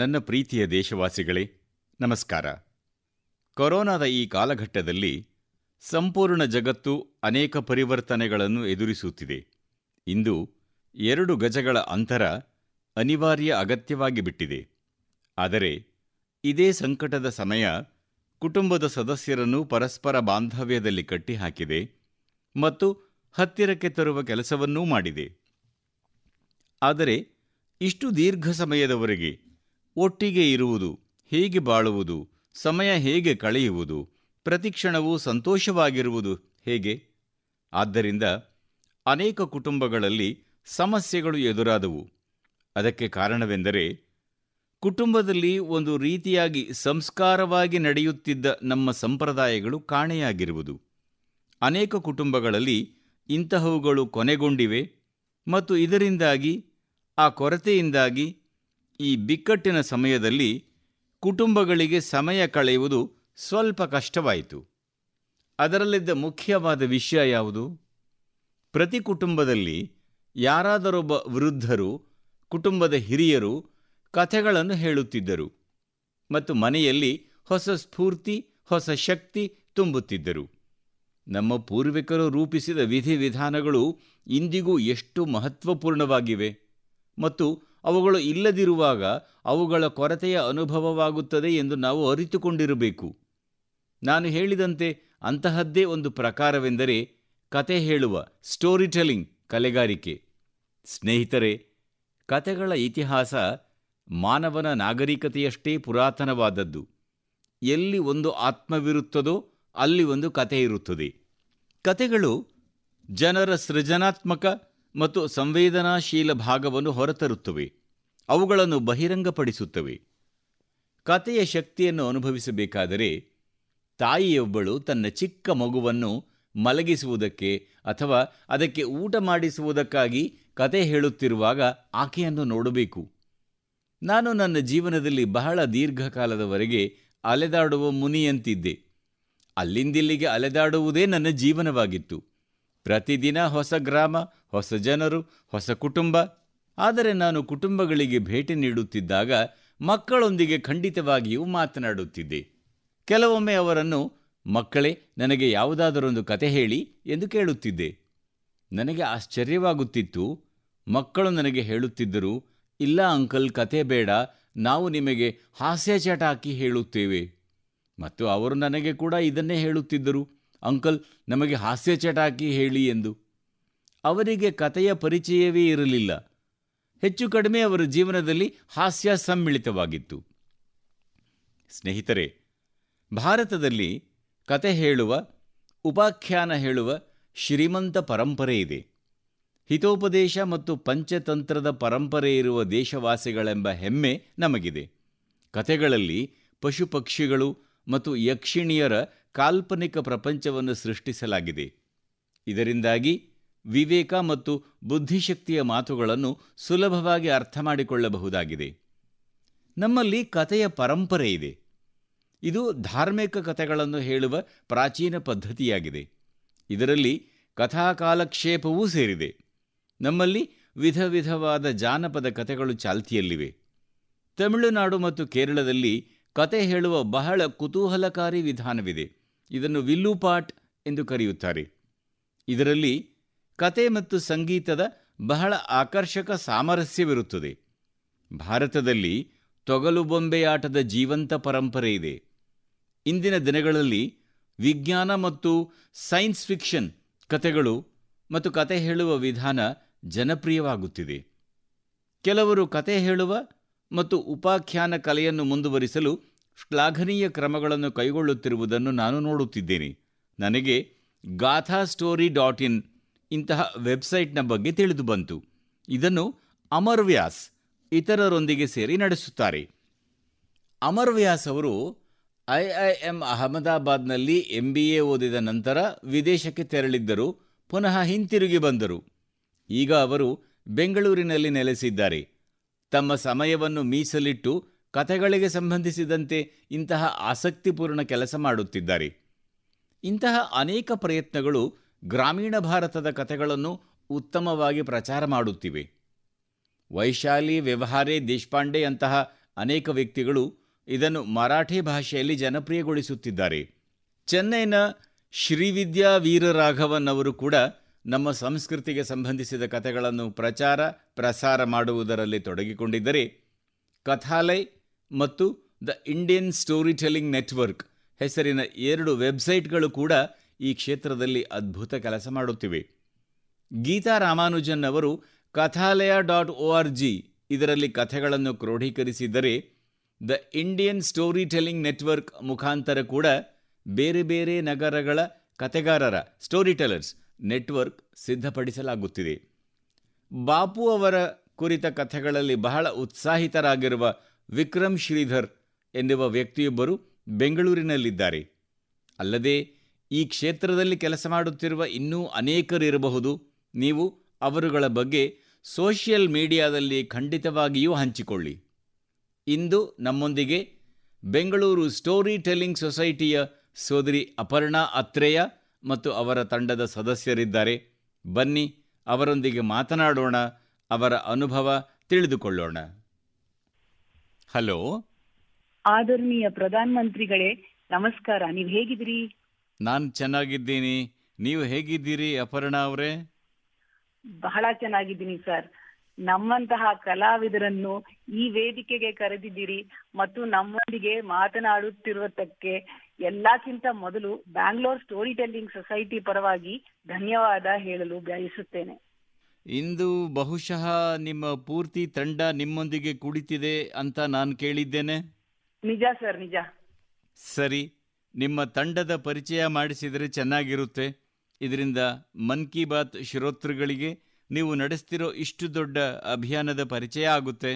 ನನ್ನ ಪ್ರೀತಿಯ ದೇಶವಾಸಿಗಳೇ ನಮಸ್ಕಾರ ಕೊರೋನಾದ ಈ ಕಾಲಘಟ್ಟದಲ್ಲಿ ಸಂಪೂರ್ಣ ಜಗತ್ತು ಅನೇಕ ಪರಿವರ್ತನೆಗಳನ್ನು ಎದುರಿಸುತ್ತಿದೆ ಇಂದು ಎರಡು ಗಜಗಳ ಅಂತರ ಅನಿವಾರ್ಯ ಅಗತ್ಯವಾಗಿ ಬಿಟ್ಟಿದೆ ಆದರೆ ಇದೇ ಸಂಕಟದ ಸಮಯ ಕುಟುಂಬದ ಸದಸ್ಯರನ್ನು ಪರಸ್ಪರ ಬಾಂಧವ್ಯದಲ್ಲಿ ಕಟ್ಟಿಹಾಕಿದೆ ಮತ್ತು ಹತ್ತಿರಕ್ಕೆ ತರುವ ಕೆಲಸವನ್ನೂ ಮಾಡಿದೆ ಆದರೆ ಇಷ್ಟು ದೀರ್ಘ ಸಮಯದವರೆಗೆ ಒಟ್ಟಿಗೆ ಇರುವುದು ಹೇಗೆ ಬಾಳುವುದು ಸಮಯ ಹೇಗೆ ಕಳೆಯುವುದು ಪ್ರತಿಕ್ಷಣವೂ ಸಂತೋಷವಾಗಿರುವುದು ಹೇಗೆ ಆದ್ದರಿಂದ ಅನೇಕ ಕುಟುಂಬಗಳಲ್ಲಿ ಸಮಸ್ಯೆಗಳು ಎದುರಾದವು ಅದಕ್ಕೆ ಕಾರಣವೆಂದರೆ ಕುಟುಂಬದಲ್ಲಿ ಒಂದು ರೀತಿಯಾಗಿ ಸಂಸ್ಕಾರವಾಗಿ ನಡೆಯುತ್ತಿದ್ದ ನಮ್ಮ ಸಂಪ್ರದಾಯಗಳು ಕಾಣೆಯಾಗಿರುವುದು ಅನೇಕ ಕುಟುಂಬಗಳಲ್ಲಿ ಇಂತಹವುಗಳು ಕೊನೆಗೊಂಡಿವೆ ಮತ್ತು ಇದರಿಂದಾಗಿ ಆ ಕೊರತೆಯಿಂದಾಗಿ ಈ ಬಿಕ್ಕಟ್ಟಿನ ಸಮಯದಲ್ಲಿ ಕುಟುಂಬಗಳಿಗೆ ಸಮಯ ಕಳೆಯುವುದು ಸ್ವಲ್ಪ ಕಷ್ಟವಾಯಿತು ಅದರಲ್ಲಿದ್ದ ಮುಖ್ಯವಾದ ವಿಷಯ ಯಾವುದು ಪ್ರತಿ ಕುಟುಂಬದಲ್ಲಿ ಯಾರಾದರೊಬ್ಬ ವೃದ್ಧರು ಕುಟುಂಬದ ಹಿರಿಯರು ಕಥೆಗಳನ್ನು ಹೇಳುತ್ತಿದ್ದರು ಮತ್ತು ಮನೆಯಲ್ಲಿ ಹೊಸ ಸ್ಫೂರ್ತಿ ಹೊಸ ಶಕ್ತಿ ತುಂಬುತ್ತಿದ್ದರು ನಮ್ಮ ಪೂರ್ವಿಕರು ರೂಪಿಸಿದ ವಿಧಿವಿಧಾನಗಳು ಇಂದಿಗೂ ಎಷ್ಟು ಮಹತ್ವಪೂರ್ಣವಾಗಿವೆ ಮತ್ತು ಅವುಗಳು ಇಲ್ಲದಿರುವಾಗ ಅವುಗಳ ಕೊರತೆಯ ಅನುಭವವಾಗುತ್ತದೆ ಎಂದು ನಾವು ಅರಿತುಕೊಂಡಿರಬೇಕು ನಾನು ಹೇಳಿದಂತೆ ಅಂತಹದ್ದೇ ಒಂದು ಪ್ರಕಾರವೆಂದರೆ ಕತೆ ಹೇಳುವ ಸ್ಟೋರಿ ಟೆಲಿಂಗ್ ಕಲೆಗಾರಿಕೆ ಸ್ನೇಹಿತರೆ ಕತೆಗಳ ಇತಿಹಾಸ ಮಾನವನ ನಾಗರಿಕತೆಯಷ್ಟೇ ಪುರಾತನವಾದದ್ದು ಎಲ್ಲಿ ಒಂದು ಆತ್ಮವಿರುತ್ತದೋ ಅಲ್ಲಿ ಒಂದು ಕತೆ ಇರುತ್ತದೆ ಕತೆಗಳು ಜನರ ಸೃಜನಾತ್ಮಕ ಮತ್ತು ಸಂವೇದನಾಶೀಲ ಭಾಗವನ್ನು ಹೊರತರುತ್ತವೆ ಅವುಗಳನ್ನು ಬಹಿರಂಗಪಡಿಸುತ್ತವೆ ಕತೆಯ ಶಕ್ತಿಯನ್ನು ಅನುಭವಿಸಬೇಕಾದರೆ ತಾಯಿಯೊಬ್ಬಳು ತನ್ನ ಚಿಕ್ಕ ಮಗುವನ್ನು ಮಲಗಿಸುವುದಕ್ಕೆ ಅಥವಾ ಅದಕ್ಕೆ ಊಟ ಮಾಡಿಸುವುದಕ್ಕಾಗಿ ಕತೆ ಹೇಳುತ್ತಿರುವಾಗ ಆಕೆಯನ್ನು ನೋಡಬೇಕು ನಾನು ನನ್ನ ಜೀವನದಲ್ಲಿ ಬಹಳ ದೀರ್ಘಕಾಲದವರೆಗೆ ಅಲೆದಾಡುವ ಮುನಿಯಂತಿದ್ದೆ ಅಲ್ಲಿಂದಿಲ್ಲಿಗೆ ಅಲೆದಾಡುವುದೇ ನನ್ನ ಜೀವನವಾಗಿತ್ತು ಪ್ರತಿದಿನ ಹೊಸ ಗ್ರಾಮ ಹೊಸ ಜನರು ಹೊಸ ಕುಟುಂಬ ಆದರೆ ನಾನು ಕುಟುಂಬಗಳಿಗೆ ಭೇಟಿ ನೀಡುತ್ತಿದ್ದಾಗ ಮಕ್ಕಳೊಂದಿಗೆ ಖಂಡಿತವಾಗಿಯೂ ಮಾತನಾಡುತ್ತಿದ್ದೆ ಕೆಲವೊಮ್ಮೆ ಅವರನ್ನು ಮಕ್ಕಳೇ ನನಗೆ ಯಾವುದಾದರೊಂದು ಕತೆ ಹೇಳಿ ಎಂದು ಕೇಳುತ್ತಿದ್ದೆ ನನಗೆ ಆಶ್ಚರ್ಯವಾಗುತ್ತಿತ್ತು ಮಕ್ಕಳು ನನಗೆ ಹೇಳುತ್ತಿದ್ದರು ಇಲ್ಲ ಅಂಕಲ್ ಕತೆ ಬೇಡ ನಾವು ನಿಮಗೆ ಹಾಸ್ಯ ಚಟಾಕಿ ಹೇಳುತ್ತೇವೆ ಮತ್ತು ಅವರು ನನಗೆ ಕೂಡ ಇದನ್ನೇ ಹೇಳುತ್ತಿದ್ದರು ಅಂಕಲ್ ನಮಗೆ ಹಾಸ್ಯ ಚಟಾಕಿ ಹೇಳಿ ಎಂದು ಅವರಿಗೆ ಕತೆಯ ಪರಿಚಯವೇ ಇರಲಿಲ್ಲ ಹೆಚ್ಚು ಕಡಿಮೆ ಅವರ ಜೀವನದಲ್ಲಿ ಹಾಸ್ಯ ಸಮ್ಮಿಳಿತವಾಗಿತ್ತು ಸ್ನೇಹಿತರೆ ಭಾರತದಲ್ಲಿ ಕತೆ ಹೇಳುವ ಉಪಾಖ್ಯಾನ ಹೇಳುವ ಶ್ರೀಮಂತ ಪರಂಪರೆ ಇದೆ ಹಿತೋಪದೇಶ ಮತ್ತು ಪಂಚತಂತ್ರದ ಪರಂಪರೆ ಇರುವ ದೇಶವಾಸಿಗಳೆಂಬ ಹೆಮ್ಮೆ ನಮಗಿದೆ ಕತೆಗಳಲ್ಲಿ ಪಶುಪಕ್ಷಿಗಳು ಮತ್ತು ಯಕ್ಷಿಣಿಯರ ಕಾಲ್ಪನಿಕ ಪ್ರಪಂಚವನ್ನು ಸೃಷ್ಟಿಸಲಾಗಿದೆ ಇದರಿಂದಾಗಿ ವಿವೇಕ ಮತ್ತು ಬುದ್ಧಿಶಕ್ತಿಯ ಮಾತುಗಳನ್ನು ಸುಲಭವಾಗಿ ಅರ್ಥ ಮಾಡಿಕೊಳ್ಳಬಹುದಾಗಿದೆ ನಮ್ಮಲ್ಲಿ ಕಥೆಯ ಪರಂಪರೆ ಇದೆ ಇದು ಧಾರ್ಮಿಕ ಕಥೆಗಳನ್ನು ಹೇಳುವ ಪ್ರಾಚೀನ ಪದ್ಧತಿಯಾಗಿದೆ ಇದರಲ್ಲಿ ಕಥಾಕಾಲಕ್ಷೇಪವೂ ಸೇರಿದೆ ನಮ್ಮಲ್ಲಿ ವಿಧ ವಿಧವಾದ ಜಾನಪದ ಕಥೆಗಳು ಚಾಲ್ತಿಯಲ್ಲಿವೆ ತಮಿಳುನಾಡು ಮತ್ತು ಕೇರಳದಲ್ಲಿ ಕತೆ ಹೇಳುವ ಬಹಳ ಕುತೂಹಲಕಾರಿ ವಿಧಾನವಿದೆ ಇದನ್ನು ವಿಲ್ಲುಪಾಟ್ ಎಂದು ಕರೆಯುತ್ತಾರೆ ಇದರಲ್ಲಿ ಕತೆ ಮತ್ತು ಸಂಗೀತದ ಬಹಳ ಆಕರ್ಷಕ ಸಾಮರಸ್ಯವಿರುತ್ತದೆ ಭಾರತದಲ್ಲಿ ತೊಗಲುಬೊಂಬೆಯಾಟದ ಜೀವಂತ ಪರಂಪರೆ ಇದೆ ಇಂದಿನ ದಿನಗಳಲ್ಲಿ ವಿಜ್ಞಾನ ಮತ್ತು ಸೈನ್ಸ್ ಫಿಕ್ಷನ್ ಕತೆಗಳು ಮತ್ತು ಕತೆ ಹೇಳುವ ವಿಧಾನ ಜನಪ್ರಿಯವಾಗುತ್ತಿದೆ ಕೆಲವರು ಕತೆ ಹೇಳುವ ಮತ್ತು ಉಪಾಖ್ಯಾನ ಕಲೆಯನ್ನು ಮುಂದುವರಿಸಲು ಶ್ಲಾಘನೀಯ ಕ್ರಮಗಳನ್ನು ಕೈಗೊಳ್ಳುತ್ತಿರುವುದನ್ನು ನಾನು ನೋಡುತ್ತಿದ್ದೇನೆ ನನಗೆ ಗಾಥಾ ಸ್ಟೋರಿ ಡಾಟ್ ಇನ್ ಇಂತಹ ವೆಬ್ಸೈಟ್ನ ಬಗ್ಗೆ ತಿಳಿದು ಬಂತು ಇದನ್ನು ಅಮರ್ ವ್ಯಾಸ್ ಇತರರೊಂದಿಗೆ ಸೇರಿ ನಡೆಸುತ್ತಾರೆ ಅಮರ್ ವ್ಯಾಸ್ ಅವರು ಐ ಐ ಎಂ ಅಹಮದಾಬಾದ್ನಲ್ಲಿ ಎಂ ಬಿ ಎ ಓದಿದ ನಂತರ ವಿದೇಶಕ್ಕೆ ತೆರಳಿದ್ದರು ಪುನಃ ಹಿಂತಿರುಗಿ ಬಂದರು ಈಗ ಅವರು ಬೆಂಗಳೂರಿನಲ್ಲಿ ನೆಲೆಸಿದ್ದಾರೆ ತಮ್ಮ ಸಮಯವನ್ನು ಮೀಸಲಿಟ್ಟು ಕಥೆಗಳಿಗೆ ಸಂಬಂಧಿಸಿದಂತೆ ಇಂತಹ ಆಸಕ್ತಿಪೂರ್ಣ ಕೆಲಸ ಮಾಡುತ್ತಿದ್ದಾರೆ ಇಂತಹ ಅನೇಕ ಪ್ರಯತ್ನಗಳು ಗ್ರಾಮೀಣ ಭಾರತದ ಕಥೆಗಳನ್ನು ಉತ್ತಮವಾಗಿ ಪ್ರಚಾರ ಮಾಡುತ್ತಿವೆ ವೈಶಾಲಿ ವ್ಯವಹಾರೆ ದೇಶಪಾಂಡೆ ಅಂತಹ ಅನೇಕ ವ್ಯಕ್ತಿಗಳು ಇದನ್ನು ಮರಾಠಿ ಭಾಷೆಯಲ್ಲಿ ಜನಪ್ರಿಯಗೊಳಿಸುತ್ತಿದ್ದಾರೆ ಚೆನ್ನೈನ ಶ್ರೀವಿದ್ಯಾ ವೀರರಾಘವನ್ ಅವರು ಕೂಡ ನಮ್ಮ ಸಂಸ್ಕೃತಿಗೆ ಸಂಬಂಧಿಸಿದ ಕಥೆಗಳನ್ನು ಪ್ರಚಾರ ಪ್ರಸಾರ ಮಾಡುವುದರಲ್ಲಿ ತೊಡಗಿಕೊಂಡಿದ್ದರೆ ಕಥಾಲಯ್ ಮತ್ತು the Indian story telling network ಹೆಸರಿನ ಎರಡು ವೆಬ್ಸೈಟ್ಗಳು ಕೂಡ ಈ ಕ್ಷೇತ್ರದಲ್ಲಿ ಅದ್ಭುತ ಕೆಲಸ ಮಾಡುತ್ತಿವೆ ಗೀತಾ ರಾಮಾನುಜನ್ ಅವರು Kathalaya dot O R G ಇದರಲ್ಲಿ ಕಥೆಗಳನ್ನು ಕ್ರೋಢೀಕರಿಸಿದರೆ the Indian story telling network ಮುಖಾಂತರ ಕೂಡ ಬೇರೆ ಬೇರೆ ನಗರಗಳ ಕಥೆಗಾರರ ಸ್ಟೋರಿ ಟೆಲರ್ಸ್ ನೆಟ್ವರ್ಕ್ ಸಿದ್ಧಪಡಿಸಲಾಗುತ್ತಿದೆ ಬಾಪು ಅವರ ಕುರಿತ ಕಥೆಗಳಲ್ಲಿ ಬಹಳ ಉತ್ಸಾಹಿತರಾಗಿರುವ ವಿಕ್ರಮ್ ಶ್ರೀಧರ್ ಎನ್ನುವ ವ್ಯಕ್ತಿಯೊಬ್ಬರು ಬೆಂಗಳೂರಿನಲ್ಲಿದ್ದಾರೆ ಅಲ್ಲದೆ ಈ ಕ್ಷೇತ್ರದಲ್ಲಿ ಕೆಲಸ ಮಾಡುತ್ತಿರುವ ಇನ್ನೂ ಅನೇಕರಿರಬಹುದು ನೀವು ಅವರುಗಳ ಬಗ್ಗೆ ಸೋಷಿಯಲ್ ಮೀಡಿಯಾದಲ್ಲಿ ಖಂಡಿತವಾಗಿಯೂ ಹಂಚಿಕೊಳ್ಳಿ ಇಂದು ನಮ್ಮೊಂದಿಗೆ ಬೆಂಗಳೂರು ಸ್ಟೋರಿ ಟೆಲ್ಲಿಂಗ್ ಸೊಸೈಟಿಯ ಸೋದರಿ ಅಪರ್ಣಾ ಅತ್ರೇಯ ಮತ್ತು ಅವರ ತಂಡದ ಸದಸ್ಯರಿದ್ದಾರೆ ಬನ್ನಿ ಅವರೊಂದಿಗೆ ಮಾತನಾಡೋಣ ಅವರ ಅನುಭವ ತಿಳಿದುಕೊಳ್ಳೋಣ ಹಲೋ ಆದರಣೀಯ ಪ್ರಧಾನ ಮಂತ್ರಿಗಳೇ ನಮಸ್ಕಾರ ನೀವು ಹೇಗಿದ್ದೀರಿ ನಾನು ಚೆನ್ನಾಗಿದ್ದೀನಿ ನೀವು ಹೇಗಿದ್ದೀರಿ ಅಪರ್ಣಾ ಅವರೇ ಬಹಳ ಚೆನ್ನಾಗಿದ್ದೀನಿ ಸರ್ ನಮ್ಮಂತಹ ಕಲಾವಿದರನ್ನು ಈ ವೇದಿಕೆಗೆ ಕರೆದಿದ್ದೀರಿ ಮತ್ತು ನಮ್ಮೊಂದಿಗೆ ಮಾತನಾಡುತ್ತಿರುವುದಕ್ಕೆ ಎಲ್ಲಕ್ಕಿಂತ ಮೊದಲು ಬ್ಯಾಂಗ್ಳೂರ್ ಸ್ಟೋರಿ ಟೆಲ್ಲಿಂಗ್ ಸೊಸೈಟಿ ಪರವಾಗಿ ಧನ್ಯವಾದ ಹೇಳಲು ಬಯಸುತ್ತೇನೆ ಇಂದು ಬಹುಶಃ ನಿಮ್ಮ ಪೂರ್ತಿ ತಂಡ ನಿಮ್ಮೊಂದಿಗೆ ಕುಡಿತಿದೆ ಅಂತ ನಾನು ಕೇಳಿದ್ದೇನೆ ನಿಜ ಸರ್ ನಿಜ ಸರಿ ನಿಮ್ಮ ತಂಡದ ಪರಿಚಯ ಮಾಡಿಸಿದರೆ ಚೆನ್ನಾಗಿರುತ್ತೆ ಇದರಿಂದ ಮನ್ ಕಿ ಬಾತ್ ಶ್ರೋತೃಗಳಿಗೆ ನೀವು ನಡೆಸ್ತಿರೋ ಇಷ್ಟು ದೊಡ್ಡ ಅಭಿಯಾನದ ಪರಿಚಯ ಆಗುತ್ತೆ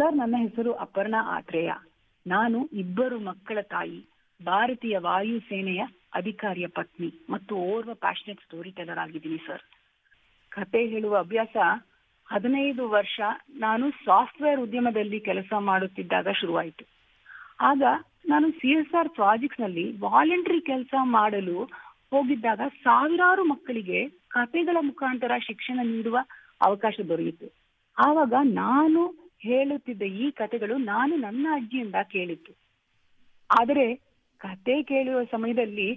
ಸರ್ ನನ್ನ ಹೆಸರು ಅಪರ್ಣಾ ಆತ್ರೇಯ ನಾನು ಇಬ್ಬರು ಮಕ್ಕಳ ತಾಯಿ ಭಾರತೀಯ ವಾಯುಸೇನೆಯ ಅಧಿಕಾರಿಯ ಪತ್ನಿ ಮತ್ತು ಓರ್ವ ಪ್ಯಾಷನೆಟ್ ಸ್ಟೋರಿ ಟೆಲರ್ ಆಗಿದ್ದೀನಿ ಸರ್ ಕತೆ ಹೇಳುವ ಅಭ್ಯಾಸ ಹದಿನೈದು ವರ್ಷ ನಾನು ಸಾಫ್ಟ್ವೇರ್ ಉದ್ಯಮದಲ್ಲಿ ಕೆಲಸ ಮಾಡುತ್ತಿದ್ದಾಗ ಶುರುವಾಯಿತು ಆಗ ನಾನು ಸಿ ಎಸ್ ಆರ್ ಪ್ರಾಜೆಕ್ಟ್ಸ್ ನಲ್ಲಿ ವಾಲಂಟ್ರಿ ಕೆಲಸ ಮಾಡಲು ಹೋಗಿದ್ದಾಗ ಸಾವಿರಾರು ಮಕ್ಕಳಿಗೆ ಕತೆಗಳ ಮುಖಾಂತರ ಶಿಕ್ಷಣ ನೀಡುವ ಅವಕಾಶ ದೊರೆಯಿತು ಆವಾಗ ನಾನು ಹೇಳುತ್ತಿದ್ದ ಈ ಕತೆಗಳು ನಾನು ನನ್ನ ಅಜ್ಜಿಯಿಂದ ಕೇಳಿದ್ದು ಆದರೆ ಕತೆ ಕೇಳುವ ಸಮಯದಲ್ಲಿ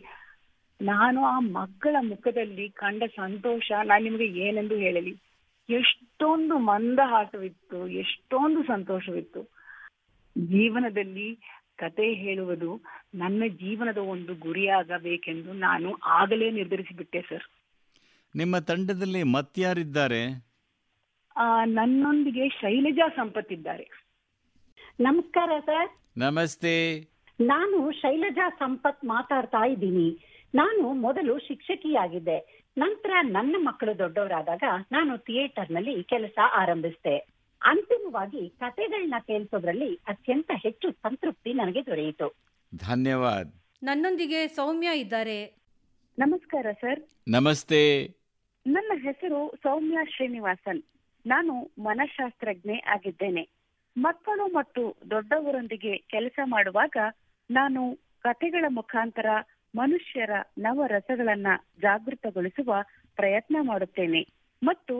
ನಾನು ಆ ಮಕ್ಕಳ ಮುಖದಲ್ಲಿ ಕಂಡ ಸಂತೋಷ ನಾನು ನಿಮಗೆ ಏನೆಂದು ಹೇಳಲಿ ಎಷ್ಟೊಂದು ಮಂದಹಾಸವಿತ್ತು ಎಷ್ಟೊಂದು ಸಂತೋಷವಿತ್ತು ಜೀವನದಲ್ಲಿ ಕತೆ ಹೇಳುವುದು ನನ್ನ ಜೀವನದ ಒಂದು ಗುರಿಯಾಗಬೇಕೆಂದು ನಾನು ಆಗಲೇ ನಿರ್ಧರಿಸಿಬಿಟ್ಟೆ ಸರ್ ನಿಮ್ಮ ತಂಡದಲ್ಲಿ ಮತ್ತಾರಿದ್ದಾರೆ ನನ್ನೊಂದಿಗೆ ಶೈಲಜಾ ಸಂಪತ್ ಇದ್ದಾರೆ ನಮಸ್ಕಾರ ಸರ್ ನಮಸ್ತೆ ನಾನು ಶೈಲಜಾ ಸಂಪತ್ ಮಾತಾಡ್ತಾ ಇದ್ದೀನಿ ನಾನು ಮೊದಲು ಶಿಕ್ಷಕಿಯಾಗಿದ್ದೆ ನಂತರ ನನ್ನ ಮಕ್ಕಳು ದೊಡ್ಡವರಾದಾಗ ನಾನು ಥಿಯೇಟರ್ ನಲ್ಲಿ ಕೆಲಸ ಆರಂಭಿಸಿದೆ ಅಂತಿಮವಾಗಿ ಕಥೆಗಳನ್ನ ಕೇಳಿಸೋದ್ರಲ್ಲಿ ಅತ್ಯಂತ ಹೆಚ್ಚು ಸಂತೃಪ್ತಿ ನನಗೆ ದೊರೆಯಿತು ಧನ್ಯವಾದ ನನ್ನೊಂದಿಗೆ ಸೌಮ್ಯ ಇದ್ದಾರೆ ನಮಸ್ಕಾರ ಸರ್ ನಮಸ್ತೆ ನನ್ನ ಹೆಸರು ಸೌಮ್ಯ ಶ್ರೀನಿವಾಸನ್ ನಾನು ಮನಃಶಾಸ್ತ್ರಜ್ಞೆ ಆಗಿದ್ದೇನೆ ಮಕ್ಕಳು ಮತ್ತು ದೊಡ್ಡವರೊಂದಿಗೆ ಕೆಲಸ ಮಾಡುವಾಗ ನಾನು ಕಥೆಗಳ ಮುಖಾಂತರ ಮನುಷ್ಯರ ನವರಸಗಳನ್ನ ಜಾಗೃತಗೊಳಿಸುವ ಪ್ರಯತ್ನ ಮಾಡುತ್ತೇನೆ ಮತ್ತು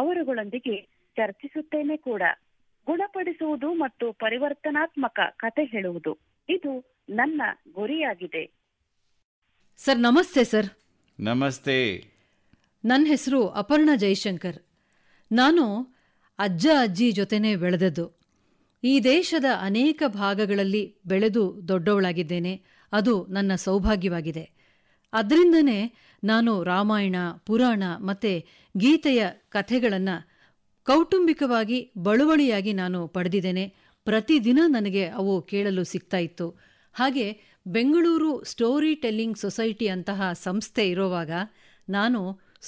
ಅವರುಗಳೊಂದಿಗೆ ಚರ್ಚಿಸುತ್ತೇನೆ ಕೂಡ ಗುಣಪಡಿಸುವುದು ಮತ್ತು ಪರಿವರ್ತನಾತ್ಮಕ ಕತೆ ಹೇಳುವುದು ಇದು ನನ್ನ ಗುರಿಯಾಗಿದೆ ಸರ್ ನಮಸ್ತೆ ಸರ್ ನಮಸ್ತೆ ನನ್ನ ಹೆಸರು ಅಪರ್ಣಾ ಜೈಶಂಕರ್ ನಾನು ಅಜ್ಜ ಅಜ್ಜಿ ಜೊತೆನೆ ಬೆಳೆದದ್ದು ಈ ದೇಶದ ಅನೇಕ ಭಾಗಗಳಲ್ಲಿ ಬೆಳೆದು ದೊಡ್ಡವಳಾಗಿದ್ದೇನೆ ಅದು ನನ್ನ ಸೌಭಾಗ್ಯವಾಗಿದೆ ಅದರಿಂದನೇ ನಾನು ರಾಮಾಯಣ ಪುರಾಣ ಮತ್ತು ಗೀತೆಯ ಕಥೆಗಳನ್ನು ಕೌಟುಂಬಿಕವಾಗಿ ಬಳುವಳಿಯಾಗಿ ನಾನು ಪಡೆದಿದ್ದೇನೆ ಪ್ರತಿದಿನ ನನಗೆ ಅವು ಕೇಳಲು ಸಿಗ್ತಾ ಇತ್ತು ಹಾಗೆ ಬೆಂಗಳೂರು ಸ್ಟೋರಿ ಟೆಲ್ಲಿಂಗ್ ಸೊಸೈಟಿ ಅಂತಹ ಸಂಸ್ಥೆ ಇರುವಾಗ ನಾನು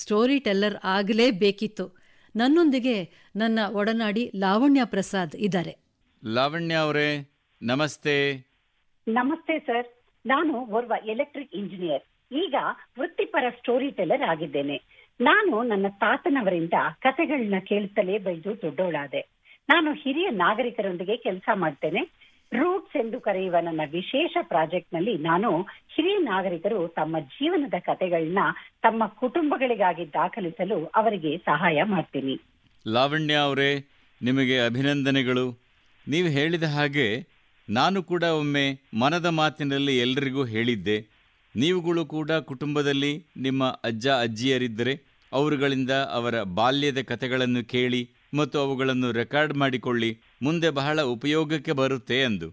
ಸ್ಟೋರಿ ಟೆಲ್ಲರ್ ಆಗಲೇಬೇಕಿತ್ತು ನನ್ನೊಂದಿಗೆ ನನ್ನ ಒಡನಾಡಿ ಲಾವಣ್ಯ ಪ್ರಸಾದ್ ಇದ್ದಾರೆ ಲಾವಣ್ಯ ಅವರೇ ನಮಸ್ತೆ ನಮಸ್ತೆ ಸರ್ ನಾನು ಓರ್ವ ಎಲೆಕ್ಟ್ರಿಕ್ ಇಂಜಿನಿಯರ್ ಈಗ ವೃತ್ತಿಪರ ಸ್ಟೋರಿ ಟೆಲ್ಲರ್ ಆಗಿದ್ದೇನೆ ನಾನು ನನ್ನ ತಾತನವರಿಂದ ಕಥೆಗಳನ್ನ ಕೇಳ್ತಲೇ ಬೈದು ದೊಡ್ಡೋಳಾದೆ ನಾನು ಹಿರಿಯ ನಾಗರಿಕರೊಂದಿಗೆ ಕೆಲಸ ಮಾಡ್ತೇನೆ ರೂಟ್ಸ್ ಎಂದು ಕರೆಯುವ ನನ್ನ ವಿಶೇಷ ಪ್ರಾಜೆಕ್ಟ್ನಲ್ಲಿ ನಾನು ಹಿರಿಯ ನಾಗರಿಕರು ತಮ್ಮ ಜೀವನದ ಕಥೆಗಳನ್ನ ತಮ್ಮ ಕುಟುಂಬಗಳಿಗಾಗಿ ದಾಖಲಿಸಲು ಅವರಿಗೆ ಸಹಾಯ ಮಾಡ್ತೀನಿ ಲಾವಣ್ಯ ಅವರೇ ನಿಮಗೆ ಅಭಿನಂದನೆಗಳು ನೀವು ಹೇಳಿದ ಹಾಗೆ ನಾನು ಕೂಡ ಒಮ್ಮೆ ಮನದ ಮಾತಿನಲ್ಲಿ ಎಲ್ಲರಿಗೂ ಹೇಳಿದ್ದೆ ನೀವುಗಳು ಕೂಡ ಕುಟುಂಬದಲ್ಲಿ ನಿಮ್ಮ ಅಜ್ಜ ಅಜ್ಜಿಯರಿದ್ದರೆ ಅವರುಗಳಿಂದ ಅವರ ಬಾಲ್ಯದ ಕಥೆಗಳನ್ನು ಕೇಳಿ ಮತ್ತು ಅವುಗಳನ್ನು ರೆಕಾರ್ಡ್ ಮಾಡಿಕೊಳ್ಳಿ ಮುಂದೆ ಬಹಳ ಉಪಯೋಗಕ್ಕೆ ಬರುತ್ತೆ ಎಂದು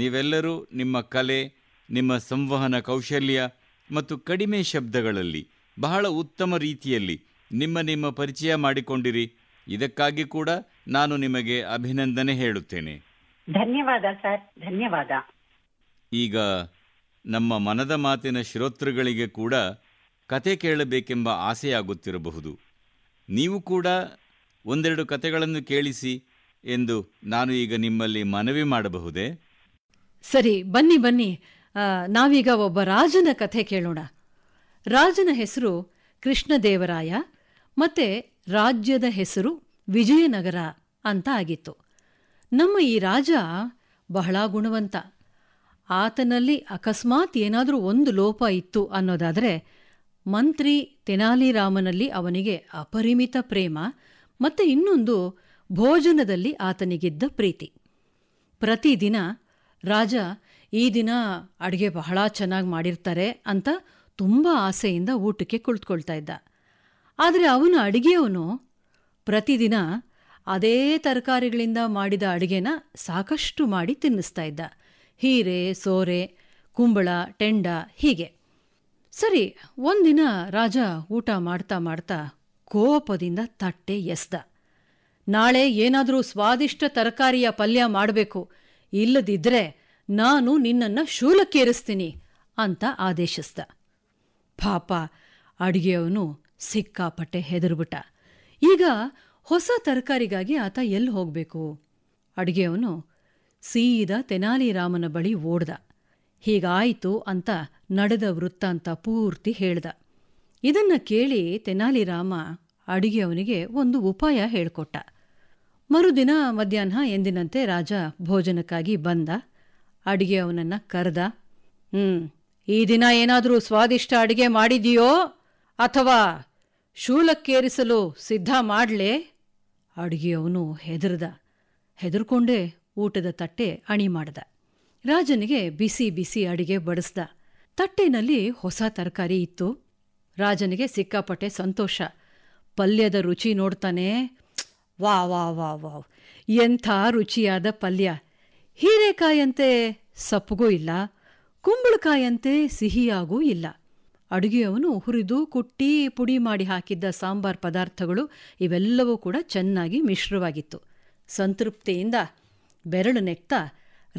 ನೀವೆಲ್ಲರೂ ನಿಮ್ಮ ಕಲೆ ನಿಮ್ಮ ಸಂವಹನ ಕೌಶಲ್ಯ ಮತ್ತು ಕಡಿಮೆ ಶಬ್ದಗಳಲ್ಲಿ ಬಹಳ ಉತ್ತಮ ರೀತಿಯಲ್ಲಿ ನಿಮ್ಮ ನಿಮ್ಮ ಪರಿಚಯ ಮಾಡಿಕೊಂಡಿರಿ ಇದಕ್ಕಾಗಿ ಕೂಡ ನಾನು ನಿಮಗೆ ಅಭಿನಂದನೆ ಹೇಳುತ್ತೇನೆ ಧನ್ಯವಾದ ಸರ್ ಧನ್ಯವಾದ ಈಗ ನಮ್ಮ ಮನದ ಮಾತಿನ ಶ್ರೋತೃಗಳಿಗೆ ಕೂಡ ಕತೆ ಕೇಳಬೇಕೆಂಬ ಆಸೆಯಾಗುತ್ತಿರಬಹುದು ನೀವು ಕೂಡ ಒಂದೆರಡು ಕಥೆಗಳನ್ನು ಕೇಳಿಸಿ ಎಂದು ನಾನು ಈಗ ನಿಮ್ಮಲ್ಲಿ ಮನವಿ ಮಾಡಬಹುದೇ ಸರಿ ಬನ್ನಿ ಬನ್ನಿ ನಾವೀಗ ಒಬ್ಬ ರಾಜನ ಕಥೆ ಕೇಳೋಣ ರಾಜನ ಹೆಸರು ಕೃಷ್ಣದೇವರಾಯ ಮತ್ತೆ ರಾಜ್ಯದ ಹೆಸರು ವಿಜಯನಗರ ಅಂತ ಆಗಿತ್ತು ನಮ್ಮ ಈ ರಾಜ ಬಹಳ ಗುಣವಂತ ಆತನಲ್ಲಿ ಅಕಸ್ಮಾತ್ ಏನಾದರೂ ಒಂದು ಲೋಪ ಇತ್ತು ಅನ್ನೋದಾದರೆ ಮಂತ್ರಿ ತೆನಾಲಿರಾಮನಲ್ಲಿ ಅವನಿಗೆ ಅಪರಿಮಿತ ಪ್ರೇಮ ಮತ್ತು ಇನ್ನೊಂದು ಭೋಜನದಲ್ಲಿ ಆತನಿಗಿದ್ದ ಪ್ರೀತಿ ಪ್ರತಿದಿನ ರಾಜ ಈ ದಿನ ಅಡುಗೆ ಬಹಳ ಚೆನ್ನಾಗಿ ಮಾಡಿರ್ತಾರೆ ಅಂತ ತುಂಬ ಆಸೆಯಿಂದ ಊಟಕ್ಕೆ ಕುಳಿತುಕೊಳ್ತಾ ಇದ್ದ ಆದರೆ ಅವನು ಅಡುಗೆಯವನು ಪ್ರತಿದಿನ ಅದೇ ತರಕಾರಿಗಳಿಂದ ಮಾಡಿದ ಅಡುಗೆನ ಸಾಕಷ್ಟು ಮಾಡಿ ತಿನ್ನಿಸ್ತಾ ಇದ್ದ ಹೀರೆ ಸೋರೆ ಕುಂಬಳ ಟೆಂಡ ಹೀಗೆ ಸರಿ ಒಂದಿನ ರಾಜ ಊಟ ಮಾಡ್ತಾ ಮಾಡ್ತಾ ಕೋಪದಿಂದ ತಟ್ಟೆ ಎಸ್ದ ನಾಳೆ ಏನಾದರೂ ಸ್ವಾದಿಷ್ಟ ತರಕಾರಿಯ ಪಲ್ಯ ಮಾಡಬೇಕು ಇಲ್ಲದಿದ್ರೆ ನಾನು ನಿನ್ನನ್ನು ಶೂಲಕ್ಕೇರಿಸ್ತೀನಿ ಅಂತ ಆದೇಶಿಸ್ದ ಪಾಪ ಅಡುಗೆಯವನು ಸಿಕ್ಕಾಪಟ್ಟೆ ಹೆದರ್ಬಿಟ್ಟ ಈಗ ಹೊಸ ತರಕಾರಿಗಾಗಿ ಆತ ಎಲ್ಲಿ ಹೋಗಬೇಕು ಅಡುಗೆಯವನು ಸೀದ ತೆನಾಲಿರಾಮನ ಬಳಿ ಓಡ್ದ ಹೀಗಾಯಿತು ಅಂತ ನಡೆದ ವೃತ್ತಾಂತ ಪೂರ್ತಿ ಹೇಳ್ದ ಇದನ್ನ ಕೇಳಿ ತೆನಾಲಿರಾಮ ಅಡುಗೆಯವನಿಗೆ ಒಂದು ಉಪಾಯ ಹೇಳಿಕೊಟ್ಟ ಮರುದಿನ ಮಧ್ಯಾಹ್ನ ಎಂದಿನಂತೆ ರಾಜ ಭೋಜನಕ್ಕಾಗಿ ಬಂದ ಅಡುಗೆಯವನನ್ನ ಕರೆದ ಹ್ಮ್ ಈ ದಿನ ಏನಾದರೂ ಸ್ವಾದಿಷ್ಟ ಅಡುಗೆ ಮಾಡಿದೀಯೋ ಅಥವಾ ಶೂಲಕ್ಕೇರಿಸಲು ಸಿದ್ಧ ಮಾಡ್ಲೇ ಅಡುಗೆಯವನು ಹೆದರ್ದ ಹೆದರ್ಕೊಂಡೇ ಊಟದ ತಟ್ಟೆ ಅಣಿ ಮಾಡ್ದ ರಾಜನಿಗೆ ಬಿಸಿ ಬಿಸಿ ಅಡಿಗೆ ಬಡಿಸ್ದ ತಟ್ಟೆನಲ್ಲಿ ಹೊಸ ತರಕಾರಿ ಇತ್ತು ರಾಜನಿಗೆ ಸಿಕ್ಕಾಪಟ್ಟೆ ಸಂತೋಷ ಪಲ್ಯದ ರುಚಿ ನೋಡ್ತಾನೆ ವಾ ವಾ ವಾ ವಾವ್ ಎಂಥ ರುಚಿಯಾದ ಪಲ್ಯ ಹೀರೆಕಾಯಂತೆ ಸಪ್ಪಗೂ ಇಲ್ಲ ಕುಂಬಳಕಾಯಂತೆ ಸಿಹಿಯಾಗೂ ಇಲ್ಲ ಅಡುಗೆಯವನು ಹುರಿದು ಕುಟ್ಟಿ ಪುಡಿ ಮಾಡಿ ಹಾಕಿದ್ದ ಸಾಂಬಾರ್ ಪದಾರ್ಥಗಳು ಇವೆಲ್ಲವೂ ಕೂಡ ಚೆನ್ನಾಗಿ ಮಿಶ್ರವಾಗಿತ್ತು ಸಂತೃಪ್ತಿಯಿಂದ ಬೆರಳು ನೆಕ್ತ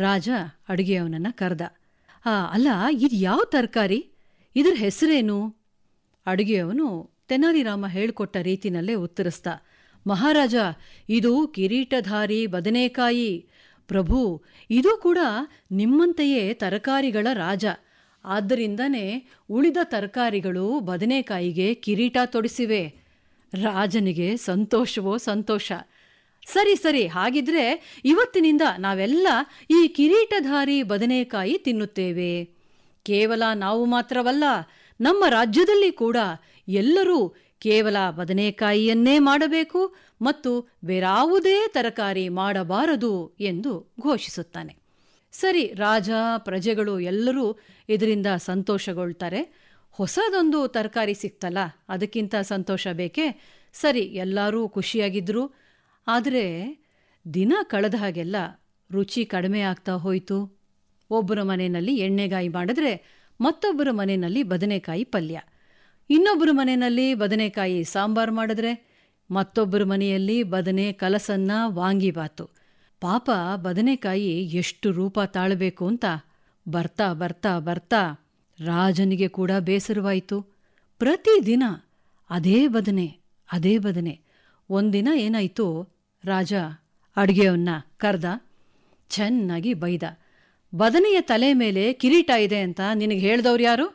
ರಾಜ ಅಡುಗೆಯವನನ್ನು ಕರೆದ ಅಲ್ಲ ಇದು ಯಾವ ತರಕಾರಿ ಇದ್ರ ಹೆಸರೇನು ಅಡುಗೆಯವನು ತೆನಾಲಿರಾಮ ಹೇಳಿಕೊಟ್ಟ ರೀತಿನಲ್ಲೇ ಉತ್ತರಿಸ್ತ ಮಹಾರಾಜ ಇದು ಕಿರೀಟಧಾರಿ ಬದನೆಕಾಯಿ ಪ್ರಭು ಇದು ಕೂಡ ನಿಮ್ಮಂತೆಯೇ ತರಕಾರಿಗಳ ರಾಜ ಆದ್ದರಿಂದನೇ ಉಳಿದ ತರಕಾರಿಗಳು ಬದನೆಕಾಯಿಗೆ ಕಿರೀಟ ತೊಡಿಸಿವೆ ರಾಜನಿಗೆ ಸಂತೋಷವೋ ಸಂತೋಷ ಸರಿ ಸರಿ ಹಾಗಿದ್ರೆ ಇವತ್ತಿನಿಂದ ನಾವೆಲ್ಲ ಈ ಕಿರೀಟಧಾರಿ ಬದನೆಕಾಯಿ ತಿನ್ನುತ್ತೇವೆ ಕೇವಲ ನಾವು ಮಾತ್ರವಲ್ಲ ನಮ್ಮ ರಾಜ್ಯದಲ್ಲಿ ಕೂಡ ಎಲ್ಲರೂ ಕೇವಲ ಬದನೆಕಾಯಿಯನ್ನೇ ಮಾಡಬೇಕು ಮತ್ತು ಬೇರಾವುದೇ ತರಕಾರಿ ಮಾಡಬಾರದು ಎಂದು ಘೋಷಿಸುತ್ತಾನೆ ಸರಿ ರಾಜ ಪ್ರಜೆಗಳು ಎಲ್ಲರೂ ಇದರಿಂದ ಸಂತೋಷಗೊಳ್ತಾರೆ ಹೊಸದೊಂದು ತರಕಾರಿ ಸಿಕ್ತಲ್ಲ ಅದಕ್ಕಿಂತ ಸಂತೋಷ ಬೇಕೇ ಸರಿ ಎಲ್ಲರೂ ಖುಷಿಯಾಗಿದ್ದರು ಆದರೆ ದಿನ ಕಳೆದ ಹಾಗೆಲ್ಲ ರುಚಿ ಕಡಿಮೆ ಆಗ್ತಾ ಹೋಯಿತು ಒಬ್ಬರ ಮನೆಯಲ್ಲಿ ಎಣ್ಣೆಗಾಯಿ ಮಾಡಿದ್ರೆ ಮತ್ತೊಬ್ಬರ ಮನೆಯಲ್ಲಿ ಬದನೆಕಾಯಿ ಪಲ್ಯ ಇನ್ನೊಬ್ಬರ ಮನೆಯಲ್ಲಿ ಬದನೆಕಾಯಿ ಸಾಂಬಾರ್ ಮಾಡಿದ್ರೆ ಮತ್ತೊಬ್ಬರ ಮನೆಯಲ್ಲಿ ಬದನೆ ಕಲಸನ್ನ ವಾಂಗಿಬಾತು ಪಾಪ ಬದನೆಕಾಯಿ ಎಷ್ಟು ರೂಪ ತಾಳಬೇಕು ಅಂತ ಬರ್ತಾ ಬರ್ತಾ ಬರ್ತಾ ರಾಜನಿಗೆ ಕೂಡ ಬೇಸರವಾಯಿತು ಪ್ರತಿದಿನ ಅದೇ ಬದನೆ ಅದೇ ಬದನೆ ಒಂದಿನ ಏನಾಯಿತು ರಾಜ ಅಡುಗೆಯನ್ನ ಕರ್ದ ಚೆನ್ನಾಗಿ ಬೈದ ಬದನೆಯ ತಲೆ ಮೇಲೆ ಕಿರೀಟ ಇದೆ ಅಂತ ನಿನಗೆ ಹೇಳಿದವ್ರು ಯಾರು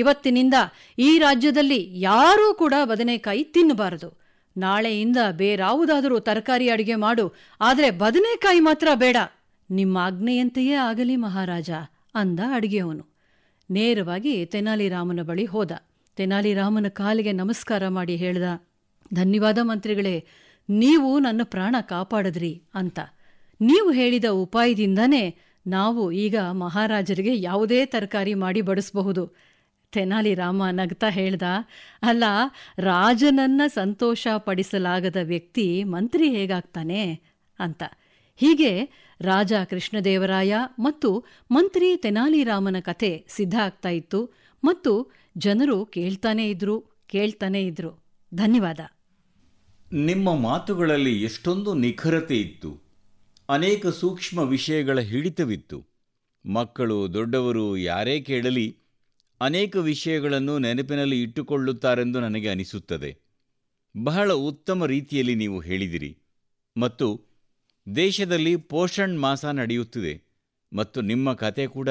ಇವತ್ತಿನಿಂದ ಈ ರಾಜ್ಯದಲ್ಲಿ ಯಾರೂ ಕೂಡ ಬದನೆಕಾಯಿ ತಿನ್ನಬಾರದು ನಾಳೆಯಿಂದ ಬೇರಾವುದಾದರೂ ತರಕಾರಿ ಅಡಿಗೆ ಮಾಡು ಆದರೆ ಬದನೆಕಾಯಿ ಮಾತ್ರ ಬೇಡ ನಿಮ್ಮ ಆಜ್ಞೆಯಂತೆಯೇ ಆಗಲಿ ಮಹಾರಾಜ ಅಂದ ಅಡುಗೆಯವನು ನೇರವಾಗಿ ತೆನಾಲಿರಾಮನ ಬಳಿ ಹೋದ ತೆನಾಲಿರಾಮನ ಕಾಲಿಗೆ ನಮಸ್ಕಾರ ಮಾಡಿ ಹೇಳ್ದ ಧನ್ಯವಾದ ಮಂತ್ರಿಗಳೇ ನೀವು ನನ್ನ ಪ್ರಾಣ ಕಾಪಾಡಿದ್ರಿ ಅಂತ ನೀವು ಹೇಳಿದ ಉಪಾಯದಿಂದನೇ ನಾವು ಈಗ ಮಹಾರಾಜರಿಗೆ ಯಾವುದೇ ತರಕಾರಿ ಮಾಡಿ ಬಡಿಸಬಹುದು ತೆನಾಲಿರಾಮ ರಾಮ ನಗ್ತಾ ಹೇಳ್ದ ಅಲ್ಲ ರಾಜನನ್ನ ಸಂತೋಷ ಪಡಿಸಲಾಗದ ವ್ಯಕ್ತಿ ಮಂತ್ರಿ ಹೇಗಾಗ್ತಾನೆ ಅಂತ ಹೀಗೆ ರಾಜ ಕೃಷ್ಣದೇವರಾಯ ಮತ್ತು ಮಂತ್ರಿ ತೆನಾಲಿರಾಮನ ಕಥೆ ಸಿದ್ಧ ಆಗ್ತಾ ಇತ್ತು ಮತ್ತು ಜನರು ಕೇಳ್ತಾನೇ ಇದ್ರು ಕೇಳ್ತಾನೇ ಇದ್ರು ಧನ್ಯವಾದ ನಿಮ್ಮ ಮಾತುಗಳಲ್ಲಿ ಎಷ್ಟೊಂದು ನಿಖರತೆ ಇತ್ತು ಅನೇಕ ಸೂಕ್ಷ್ಮ ವಿಷಯಗಳ ಹಿಡಿತವಿತ್ತು ಮಕ್ಕಳು ದೊಡ್ಡವರು ಯಾರೇ ಕೇಳಲಿ ಅನೇಕ ವಿಷಯಗಳನ್ನು ನೆನಪಿನಲ್ಲಿ ಇಟ್ಟುಕೊಳ್ಳುತ್ತಾರೆಂದು ನನಗೆ ಅನಿಸುತ್ತದೆ ಬಹಳ ಉತ್ತಮ ರೀತಿಯಲ್ಲಿ ನೀವು ಹೇಳಿದಿರಿ ಮತ್ತು ದೇಶದಲ್ಲಿ ಪೋಷಣ್ ಮಾಸ ನಡೆಯುತ್ತಿದೆ ಮತ್ತು ನಿಮ್ಮ ಕತೆ ಕೂಡ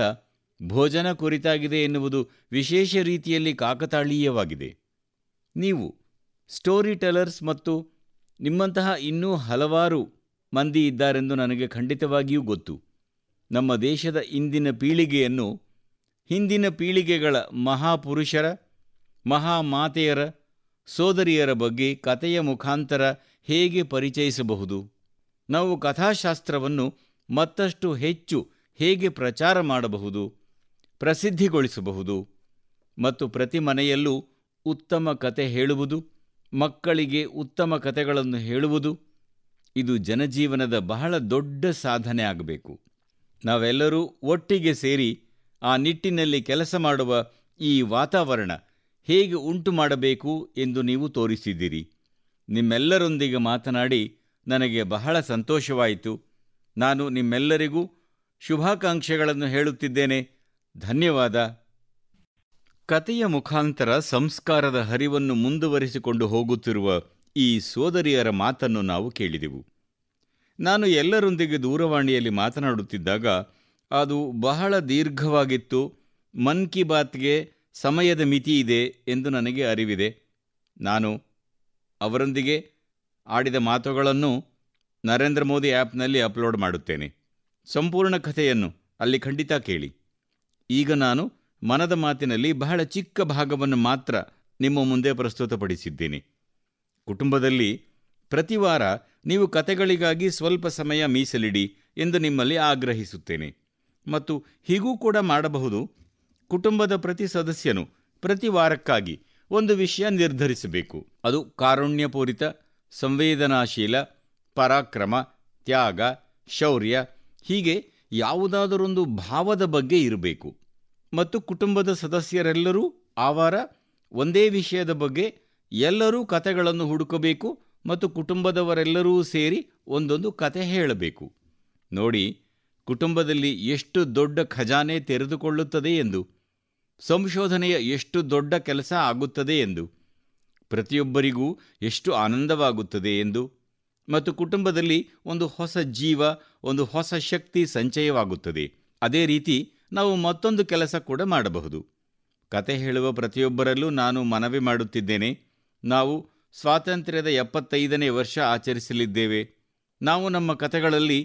ಭೋಜನ ಕುರಿತಾಗಿದೆ ಎನ್ನುವುದು ವಿಶೇಷ ರೀತಿಯಲ್ಲಿ ಕಾಕತಾಳೀಯವಾಗಿದೆ ನೀವು ಸ್ಟೋರಿ ಟೆಲರ್ಸ್ ಮತ್ತು ನಿಮ್ಮಂತಹ ಇನ್ನೂ ಹಲವಾರು ಮಂದಿ ಇದ್ದಾರೆಂದು ನನಗೆ ಖಂಡಿತವಾಗಿಯೂ ಗೊತ್ತು ನಮ್ಮ ದೇಶದ ಇಂದಿನ ಪೀಳಿಗೆಯನ್ನು ಹಿಂದಿನ ಪೀಳಿಗೆಗಳ ಮಹಾಪುರುಷರ ಮಹಾಮಾತೆಯರ ಸೋದರಿಯರ ಬಗ್ಗೆ ಕಥೆಯ ಮುಖಾಂತರ ಹೇಗೆ ಪರಿಚಯಿಸಬಹುದು ನಾವು ಕಥಾಶಾಸ್ತ್ರವನ್ನು ಮತ್ತಷ್ಟು ಹೆಚ್ಚು ಹೇಗೆ ಪ್ರಚಾರ ಮಾಡಬಹುದು ಪ್ರಸಿದ್ಧಿಗೊಳಿಸಬಹುದು ಮತ್ತು ಪ್ರತಿ ಮನೆಯಲ್ಲೂ ಉತ್ತಮ ಕತೆ ಹೇಳುವುದು ಮಕ್ಕಳಿಗೆ ಉತ್ತಮ ಕಥೆಗಳನ್ನು ಹೇಳುವುದು ಇದು ಜನಜೀವನದ ಬಹಳ ದೊಡ್ಡ ಸಾಧನೆ ಆಗಬೇಕು ನಾವೆಲ್ಲರೂ ಒಟ್ಟಿಗೆ ಸೇರಿ ಆ ನಿಟ್ಟಿನಲ್ಲಿ ಕೆಲಸ ಮಾಡುವ ಈ ವಾತಾವರಣ ಹೇಗೆ ಉಂಟು ಮಾಡಬೇಕು ಎಂದು ನೀವು ತೋರಿಸಿದ್ದೀರಿ ನಿಮ್ಮೆಲ್ಲರೊಂದಿಗೆ ಮಾತನಾಡಿ ನನಗೆ ಬಹಳ ಸಂತೋಷವಾಯಿತು ನಾನು ನಿಮ್ಮೆಲ್ಲರಿಗೂ ಶುಭಾಕಾಂಕ್ಷೆಗಳನ್ನು ಹೇಳುತ್ತಿದ್ದೇನೆ ಧನ್ಯವಾದ ಕತೆಯ ಮುಖಾಂತರ ಸಂಸ್ಕಾರದ ಹರಿವನ್ನು ಮುಂದುವರಿಸಿಕೊಂಡು ಹೋಗುತ್ತಿರುವ ಈ ಸೋದರಿಯರ ಮಾತನ್ನು ನಾವು ಕೇಳಿದೆವು ನಾನು ಎಲ್ಲರೊಂದಿಗೆ ದೂರವಾಣಿಯಲ್ಲಿ ಮಾತನಾಡುತ್ತಿದ್ದಾಗ ಅದು ಬಹಳ ದೀರ್ಘವಾಗಿತ್ತು ಮನ್ ಕಿ ಬಾತ್ಗೆ ಸಮಯದ ಮಿತಿ ಇದೆ ಎಂದು ನನಗೆ ಅರಿವಿದೆ ನಾನು ಅವರೊಂದಿಗೆ ಆಡಿದ ಮಾತುಗಳನ್ನು ನರೇಂದ್ರ ಮೋದಿ ಆ್ಯಪ್ನಲ್ಲಿ ಅಪ್ಲೋಡ್ ಮಾಡುತ್ತೇನೆ ಸಂಪೂರ್ಣ ಕಥೆಯನ್ನು ಅಲ್ಲಿ ಖಂಡಿತ ಕೇಳಿ ಈಗ ನಾನು ಮನದ ಮಾತಿನಲ್ಲಿ ಬಹಳ ಚಿಕ್ಕ ಭಾಗವನ್ನು ಮಾತ್ರ ನಿಮ್ಮ ಮುಂದೆ ಪ್ರಸ್ತುತಪಡಿಸಿದ್ದೇನೆ ಕುಟುಂಬದಲ್ಲಿ ಪ್ರತಿ ವಾರ ನೀವು ಕತೆಗಳಿಗಾಗಿ ಸ್ವಲ್ಪ ಸಮಯ ಮೀಸಲಿಡಿ ಎಂದು ನಿಮ್ಮಲ್ಲಿ ಆಗ್ರಹಿಸುತ್ತೇನೆ ಮತ್ತು ಹೀಗೂ ಕೂಡ ಮಾಡಬಹುದು ಕುಟುಂಬದ ಪ್ರತಿ ಸದಸ್ಯನು ಪ್ರತಿ ವಾರಕ್ಕಾಗಿ ಒಂದು ವಿಷಯ ನಿರ್ಧರಿಸಬೇಕು ಅದು ಕಾರುಣ್ಯಪೂರಿತ ಸಂವೇದನಾಶೀಲ ಪರಾಕ್ರಮ ತ್ಯಾಗ ಶೌರ್ಯ ಹೀಗೆ ಯಾವುದಾದರೊಂದು ಭಾವದ ಬಗ್ಗೆ ಇರಬೇಕು ಮತ್ತು ಕುಟುಂಬದ ಸದಸ್ಯರೆಲ್ಲರೂ ಆ ವಾರ ಒಂದೇ ವಿಷಯದ ಬಗ್ಗೆ ಎಲ್ಲರೂ ಕತೆಗಳನ್ನು ಹುಡುಕಬೇಕು ಮತ್ತು ಕುಟುಂಬದವರೆಲ್ಲರೂ ಸೇರಿ ಒಂದೊಂದು ಕತೆ ಹೇಳಬೇಕು ನೋಡಿ ಕುಟುಂಬದಲ್ಲಿ ಎಷ್ಟು ದೊಡ್ಡ ಖಜಾನೆ ತೆರೆದುಕೊಳ್ಳುತ್ತದೆ ಎಂದು ಸಂಶೋಧನೆಯ ಎಷ್ಟು ದೊಡ್ಡ ಕೆಲಸ ಆಗುತ್ತದೆ ಎಂದು ಪ್ರತಿಯೊಬ್ಬರಿಗೂ ಎಷ್ಟು ಆನಂದವಾಗುತ್ತದೆ ಎಂದು ಮತ್ತು ಕುಟುಂಬದಲ್ಲಿ ಒಂದು ಹೊಸ ಜೀವ ಒಂದು ಹೊಸ ಶಕ್ತಿ ಸಂಚಯವಾಗುತ್ತದೆ ಅದೇ ರೀತಿ ನಾವು ಮತ್ತೊಂದು ಕೆಲಸ ಕೂಡ ಮಾಡಬಹುದು ಕತೆ ಹೇಳುವ ಪ್ರತಿಯೊಬ್ಬರಲ್ಲೂ ನಾನು ಮನವಿ ಮಾಡುತ್ತಿದ್ದೇನೆ ನಾವು ಸ್ವಾತಂತ್ರ್ಯದ ಎಪ್ಪತ್ತೈದನೇ ವರ್ಷ ಆಚರಿಸಲಿದ್ದೇವೆ ನಾವು ನಮ್ಮ ಕಥೆಗಳಲ್ಲಿ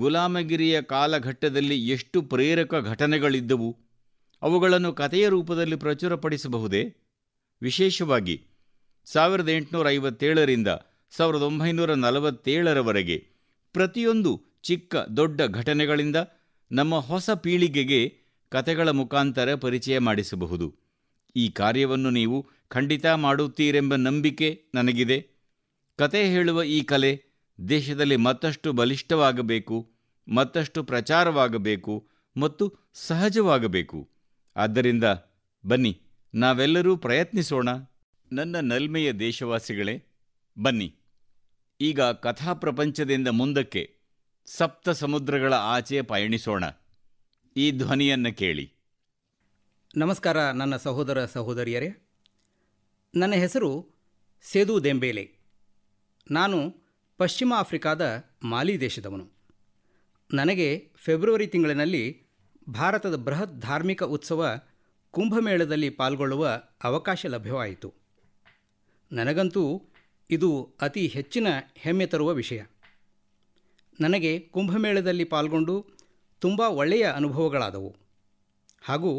ಗುಲಾಮಗಿರಿಯ ಕಾಲಘಟ್ಟದಲ್ಲಿ ಎಷ್ಟು ಪ್ರೇರಕ ಘಟನೆಗಳಿದ್ದವು ಅವುಗಳನ್ನು ಕಥೆಯ ರೂಪದಲ್ಲಿ ಪ್ರಚುರಪಡಿಸಬಹುದೇ ವಿಶೇಷವಾಗಿ ಸಾವಿರದ ಎಂಟುನೂರ ಐವತ್ತೇಳರಿಂದ ಸಾವಿರದ ಒಂಬೈನೂರ ನಲವತ್ತೇಳರವರೆಗೆ ಪ್ರತಿಯೊಂದು ಚಿಕ್ಕ ದೊಡ್ಡ ಘಟನೆಗಳಿಂದ ನಮ್ಮ ಹೊಸ ಪೀಳಿಗೆಗೆ ಕಥೆಗಳ ಮುಖಾಂತರ ಪರಿಚಯ ಮಾಡಿಸಬಹುದು ಈ ಕಾರ್ಯವನ್ನು ನೀವು ಖಂಡಿತ ಮಾಡುತ್ತೀರೆಂಬ ನಂಬಿಕೆ ನನಗಿದೆ ಕತೆ ಹೇಳುವ ಈ ಕಲೆ ದೇಶದಲ್ಲಿ ಮತ್ತಷ್ಟು ಬಲಿಷ್ಠವಾಗಬೇಕು ಮತ್ತಷ್ಟು ಪ್ರಚಾರವಾಗಬೇಕು ಮತ್ತು ಸಹಜವಾಗಬೇಕು ಆದ್ದರಿಂದ ಬನ್ನಿ ನಾವೆಲ್ಲರೂ ಪ್ರಯತ್ನಿಸೋಣ ನನ್ನ ನಲ್ಮೆಯ ದೇಶವಾಸಿಗಳೇ ಬನ್ನಿ ಈಗ ಕಥಾ ಪ್ರಪಂಚದಿಂದ ಮುಂದಕ್ಕೆ ಸಪ್ತ ಸಮುದ್ರಗಳ ಆಚೆ ಪಯಣಿಸೋಣ ಈ ಧ್ವನಿಯನ್ನು ಕೇಳಿ ನಮಸ್ಕಾರ ನನ್ನ ಸಹೋದರ ಸಹೋದರಿಯರೇ ನನ್ನ ಹೆಸರು ಸೇದು ದೆಂಬೇಲೆ ನಾನು ಪಶ್ಚಿಮ ಆಫ್ರಿಕಾದ ಮಾಲಿ ದೇಶದವನು ನನಗೆ ಫೆಬ್ರವರಿ ತಿಂಗಳಿನಲ್ಲಿ ಭಾರತದ ಬೃಹತ್ ಧಾರ್ಮಿಕ ಉತ್ಸವ ಕುಂಭಮೇಳದಲ್ಲಿ ಪಾಲ್ಗೊಳ್ಳುವ ಅವಕಾಶ ಲಭ್ಯವಾಯಿತು ನನಗಂತೂ ಇದು ಅತಿ ಹೆಚ್ಚಿನ ಹೆಮ್ಮೆ ತರುವ ವಿಷಯ ನನಗೆ ಕುಂಭಮೇಳದಲ್ಲಿ ಪಾಲ್ಗೊಂಡು ತುಂಬ ಒಳ್ಳೆಯ ಅನುಭವಗಳಾದವು ಹಾಗೂ